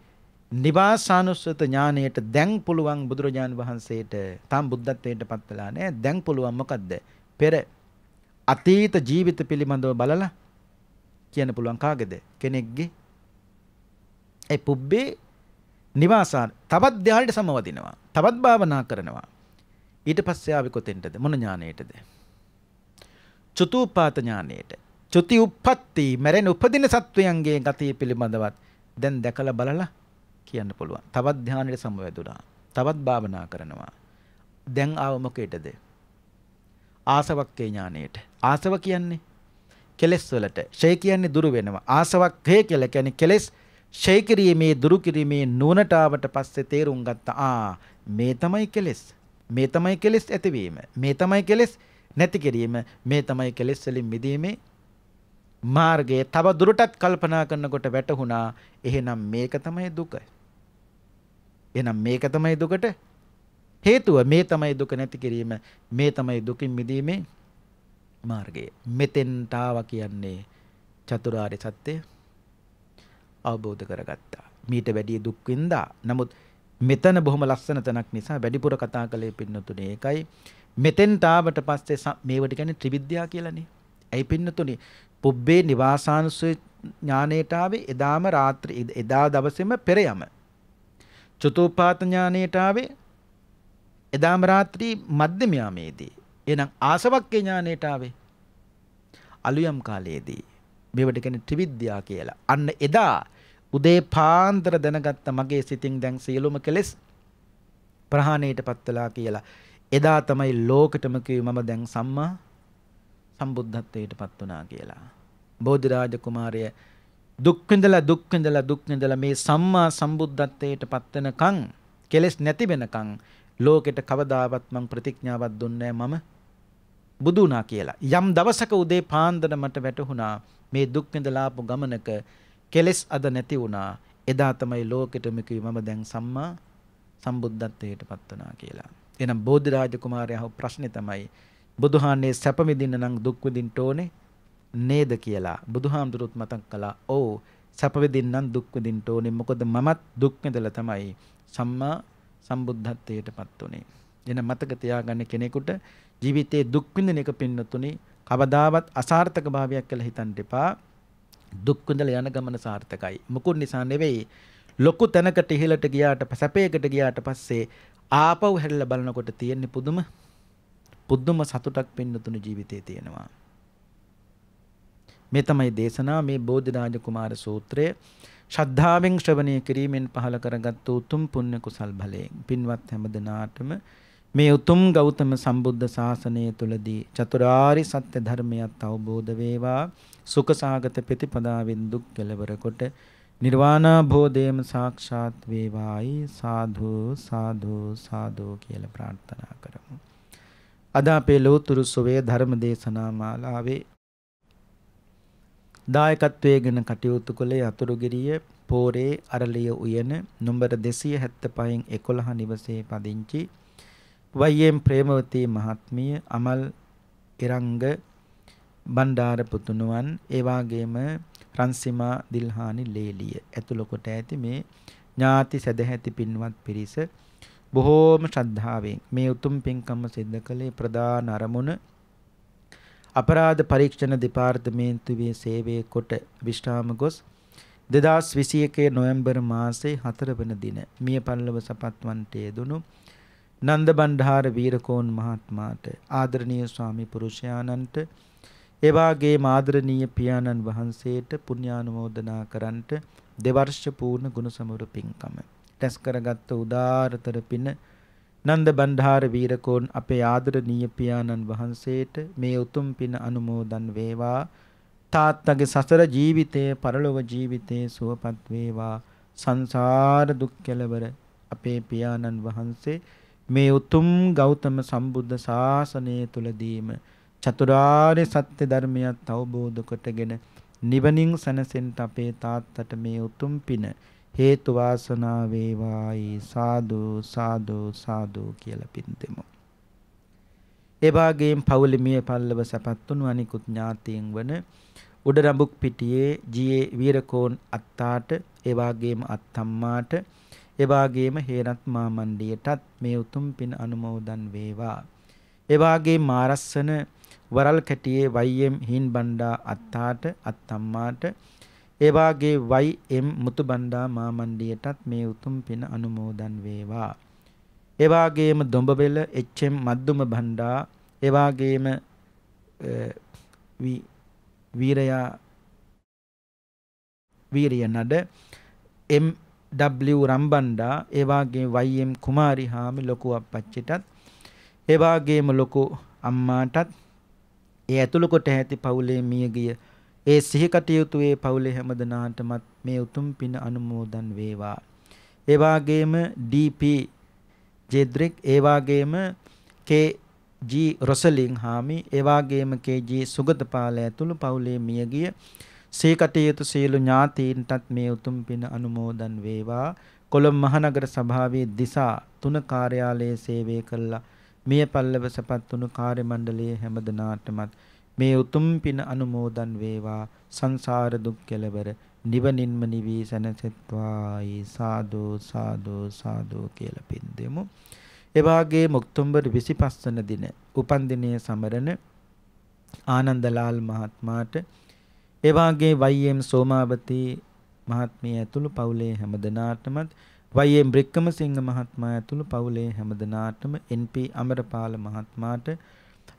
නිවාසානුස්සත ඥානයට දැන් පුළුවන් බුදුරජාන් වහන්සේට තාම බුද්ධත්වයට පත් වෙලා නැහැ. දැන් පුළුවන් මොකද්ද? පෙර අතීත ජීවිත පිළිබඳව බලලා කියන්න පුළුවන් කාගේද? කෙනෙක්ගේ. ඒ පුබ්බේ නිවාසාන තවත් ධ්‍යානෙට සමවදිනවා. තවත් භාවනා කරනවා. ඊට පස්සේ ආවි කොතෙන්ටද? මොන ඥානයටද? චතුප්පාත ඥානයට. චුති උප්පත්ති මැරෙන උපදින සත්වයන්ගේ ගතිය පිළිබඳවත් දැන් දැකලා බලලා කියන්න පුළුවන්. තවත් ධානයට සමවැදුණා. තවත් භාවනා කරනවා. දැන් ආව මොකේටද? ආසවක්කේ ඥානයට. ආසව කියන්නේ කෙලෙස් වලට. ෂේ කියන්නේ දුරු වෙනවා. ආසවක්කේ කියලා කියන්නේ කෙලෙස් ෂේ කිරීමේ දුරු කිරීමේ නුවණට ආවට පස්සේ තේරුම් ගත්තා ආ මේ තමයි කෙලෙස්. මේ තමයි කෙලෙස් ඇතිවීම. මේ තමයි කෙලෙස් නැති කිරීම. මේ තමයි කෙලෙස් වලින් මිදීමේ මාර්ගය. තව දුරටත් කල්පනා කරනකොට වැටහුණා එහෙනම් මේක තමයි දුක. එහෙනම් මේක තමයි දුකට හේතුව මේ තමයි දුක නැති කිරීම මේ තමයි දුකින් මිදීමේ මාර්ගය මෙතෙන්ට ආවා කියන්නේ චතුරාර්ය සත්‍ය අවබෝධ කරගත්තා මීට වැඩිය දුක් වින්දා නමුත් මෙතන බොහොම ලස්සන තැනක් නිසා වැඩිපුර කතා කළේ පින්නතුනේ ඒකයි මෙතෙන්ට ආවට පස්සේ මේවට කියන්නේ ත්‍රිවිද්‍යා කියලානේ ඇයි පින්නතුනේ පුබ්බේ නිවාසානුසය ඥානයට ආවේ එදාම රාත්‍රී එදා දවසේම පෙර යම චතුප්පාත ඥානයට ආවේ එදාම රාත්‍රී මධ්‍යම යාමේදී. එහෙනම් ආසවක්ඛ්‍ය ඥානයට ආවේ අලුයම් කාලයේදී. මේවට කියන්නේ ත්‍රිවිද්‍යා කියලා. අන්න එදා උදේ පාන්දර දැනගත්ත මගේ සිතින් දැන් සියලුම කෙලෙස් ප්‍රහාණයටපත් වෙලා කියලා. එදා තමයි ලෝකෙටම කිව්වේ මම දැන් සම්මා සම්බුද්ධත්වයටපත් වුණා කියලා. බෝධිරාජ කුමාරය දුක් විඳලා දුක් විඳලා දුක් විඳලා මේ සම්මා සම්බුද්ධත්වයට පත්වනකම් කෙලෙස් නැති වෙනකම් ලෝකෙට කවදාවත් මං ප්‍රතිඥාවක් දුන්නේ මම බුදු වුණා කියලා. යම් දවසක උදේ පාන්දර මට වැටහුණා මේ දුක් විඳලාපු ගමනක කෙලෙස් අද නැති වුණා. එදා තමයි ලෝකෙටම කිව්වේ මම දැන් සම්මා සම්බුද්ධත්වයට පත්වනා කියලා. එහෙනම් බෝධිරාජ කුමාරයා අහපු ප්‍රශ්නේ තමයි බුදුහාන්නේ සැප විඳින්න නම් දුක් විඳින්න ඕනේ. නේද කියලා බුදුහාමුදුරුත් මතක් කළා. "ඔව්, සැප විඳින්නම් දුක් විඳින්න ඕනේ. මොකද මමත් දුක් විඳලා තමයි සම්මා සම්බුද්ධත්වයටපත් උනේ." එන මතක තියාගන්න කෙනෙකුට ජීවිතයේ දුක් විඳින එක පින්නතුනේ කවදාවත් අසාර්ථක භාවයක් කියලා හිතන්න එපා. දුක් විඳලා යන ගමන සාර්ථකයි. මුකුත් නිසා නෙවෙයි. ලොකු තැනකට ඉහළට ගියාට සැපයකට ගියාට පස්සේ ආපහු හැරිලා බලනකොට තියෙන පුදුම පුදුම සතුටක් පින්නතුණු ජීවිතේ තියෙනවා. මේ තමයි දේශනා මේ බෝධිරාජ කුමාර සූත්‍රය ශ්‍රද්ධාවෙන් ශ්‍රවණය කිරීමෙන් පහල කරගත් උතුම් පුණ්‍ය කුසල් බලයෙන් පින්වත් හැමදෙනාටම මේ උතුම් ගෞතම සම්බුද්ධ ශාසනය තුලදී චතුරාරි සත්‍ය ධර්මයත් අවබෝධ වේවා සුඛසහගත ප්‍රතිපදාවෙන් දුක් කෙලවර කොට නිර්වාණාභෝධයම සාක්ෂාත් වේවායි සාධු සාධු සාධු කියලා ප්‍රාර්ථනා කරමු. අද අපේ ලෝතුරු සුවේ ධර්ම දේශනා මාලාවේ දායකත්වයේ ගැන කටයුතු කළේ අතුරුගිරිය පෝරේ අරලිය උයන නොම්බර 275න් 11 නිවසේ පදිංචි වයිඑම් ප්‍රේමවතී මහත්මිය අමල් ඉරංග බණ්ඩාර පුතුණුවන් ඒ වගේම රන්සිමා දිල්හානි ලේලිය ඇතුළු කොට ඇති මේ ඥාති සදැහැති පින්වත් පිරිස බොහෝම ශ්‍රද්ධාවෙන් මේ උතුම් පින්කම සිද්ධ කළේ ප්‍රධාන අරමුණ අපරාධ පරීක්ෂණ දෙපාර්තමේන්තුවේ සේවය කොට විශ්‍රාම ගොස් 2021 නොවැම්බර් මාසයේ 4 වන දින මිය පල්ලව සපත්වන්ටයේ දුණු නන්ද බණ්ඩාර වීරකෝන් මහත්මාට ආදරණීය ස්වාමි පුරුෂයාණන්ට එවාගේ මාදරණීය පියාණන් වහන්සේට පුණ්‍යානුමෝදනා කරන්ට දෙවර්ෂ පූර්ණ ගුණ සමරු පින්කම රැස් කරගත් උදාරතර පින නන්ද බණ්ඩාර වීරකෝන් අපේ ආදරණීය පියාණන් වහන්සේට මේ උතුම් පින අනුමෝදන් වේවා. තාත්තගේ සසර ජීවිතයේ පරලොව ජීවිතයේ සුවපත් වේවා. සංසාර දුක් කෙලවර අපේ පියාණන් වහන්සේ මේ උතුම් ගෞතම සම්බුද්ධ ශාසනය තුලදීම චතුරාර්ය සත්‍ය ධර්මයත් අවබෝධ කොටගෙන නිවනින් සැනසෙන්න අපේ තාත්තට මේ උතුම් පින හේතු වාසනා වේවායි සාදු සාදු සාදු කියලා පින්තෙමු. ඒ වාගේම පවුලේ මිය පල්ලව සැපත් වුණු අනිකුත් ඥාතීන් වන උඩරඹුක් පිටියේ ජී වීරකෝන් අත්තාට ඒ වාගේම අත්තම්මාට ඒ වාගේම හේරත් මාමණ්ඩියටත් මේ උතුම් පින් අනුමෝදන් වේවා. ඒ වාගේම මාරස්සන වරල් කැටියේ වයිඑම් හින් බණ්ඩා අත්තාට අත්තම්මාට ඒ වාගේ YM මුතුබණ්ඩා මාමණ්ඩියටත් මේ උතුම් පින අනුමෝදන් වේවා. ඒ වාගේම දොඹබෙල HM මද්දුම බණ්ඩා ඒ වාගේම වීරයා වීරිය නඩ MW රම්බණ්ඩා ඒ වාගේම YM කුමාරි හාමි ලොකු අප්පච්චිටත් ඒ වාගේම ලොකු අම්මාටත් ඒ ඇතුළු කොට ඇති පවුලේ මියගිය ඒ සිහි කටයුතු ඒ පවුලේ හැමදෙනාටමත් මේ උතුම් පින අනුමෝදන් වේවා. ඒ වාගේම DP ජෙද්රික් ඒ වාගේම KG රොසලින් හාමි ඒ වාගේම KG සුගතපාල ඇතුළු පවුලේ මියගිය සිහි කටයුතු සියලු ඥාතීන්ටත් මේ උතුම් පින අනුමෝදන් වේවා. කොළඹ මහනගර සභාවේ දිසා තුන කාර්යාලයේ සේවය කළා. මිය පල්ලව සපත්තුණු කාර්ය මණ්ඩලයේ හැමදෙනාටමත් මේ උතුම් පින අනුමෝදන් වේවා සංසාර දුක් කෙලවර නිවනින්ම නිවි සැනසෙත්වායි සාදු සාදු සාදු කියලා පින් දෙමු. එවාගේ මුක්තුම්බර 25 වන දින උපන්දිනයේ සමරන ආනන්දලාල් මහත්මයාට එවාගේ වයිඑම් සෝමාවති මහත්මිය ඇතුළු පවුලේ හැමදෙනාටමත් වයිඑම් බ්‍රික්කමසිංහ මහත්මයා ඇතුළු පවුලේ හැමදෙනාටම එන්පී අමරපාල මහත්මයාට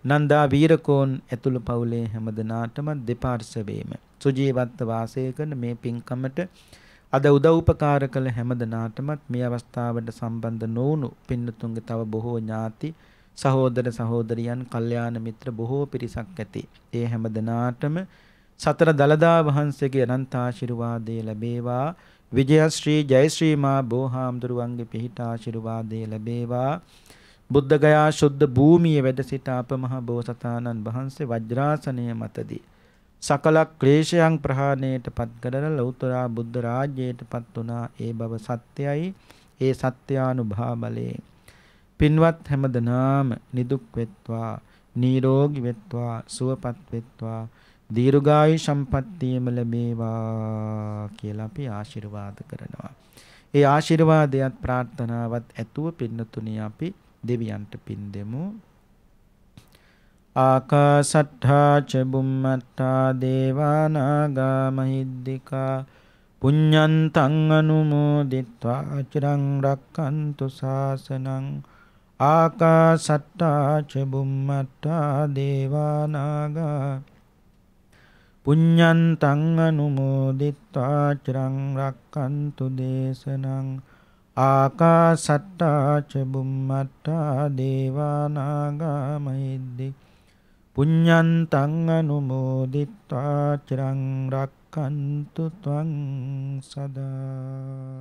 නන්දා වීරකෝන් ඇතුළු පවුලේ හැමදෙනාටම දෙපාර්ශවයේම සුජීවත්ව වාසය කරන මේ පින්කමට අද උදව්පකාර කළ හැමදෙනාටමත් මේ අවස්ථාවට සම්බන්ධ නොවුණු පින්නතුන්ගේ තව බොහෝ ඥාති සහෝදර සහෝදරියන්, කල්යාණ මිත්‍ර බොහෝ පිරිසක් ඇති. ඒ හැමදෙනාටම සතර දලදා වහන්සේගේ අනන්ත ආශිර්වාදය ලැබේවා. විජයශ්‍රී ජයශ්‍රී මා බෝහාම්දුරුවන්ගේ පිහිට ආශිර්වාදය ලැබේවා. බුද්ධගයා ශුද්ධ භූමියේ වැඩ සිට අපමහ බෝසතාණන් වහන්සේ වජ්‍රාසනය මතදී සකල ක්ලේශයන් ප්‍රහාණයට පත් කරලා ලෞතරා බුද්ධ රාජ්‍යයට පත් වුණා ඒ බව සත්‍යයි ඒ සත්‍යානුභා බලයෙන් පින්වත් හැමදෙනාම නිදුක් වෙත්වා නිරෝගී වෙත්වා සුවපත් වෙත්වා දීර්ඝායු සම්පන්නියම ලැබේවා කියලා අපි ආශිර්වාද කරනවා ඒ ආශිර්වාදයත් ප්‍රාර්ථනාවත් ඇතුව පින්නතුණි අපි දෙවියන්ට පින් දෙමු. ආකාසට්ඨා ච බුම්මට්ඨා දේවානාගා මහිද්దికා පුඤ්ඤන්තං අනුමෝදිත්වා චිරං රක්칸තු සාසනං ආකාසට්ටා ච බුම්මට්ටා දේවානාගා පුඤ්ඤන්තං අනුමෝදිත්වා චිරං රක්칸තු දේශනං ආකාසට්ටා ච බුම්මට්ටා දේවානාගා මහිද්දි පුඤ්ඤන්තං අනුමෝදිත්වා චිරං රක්ඛන්තු ත්වං සදා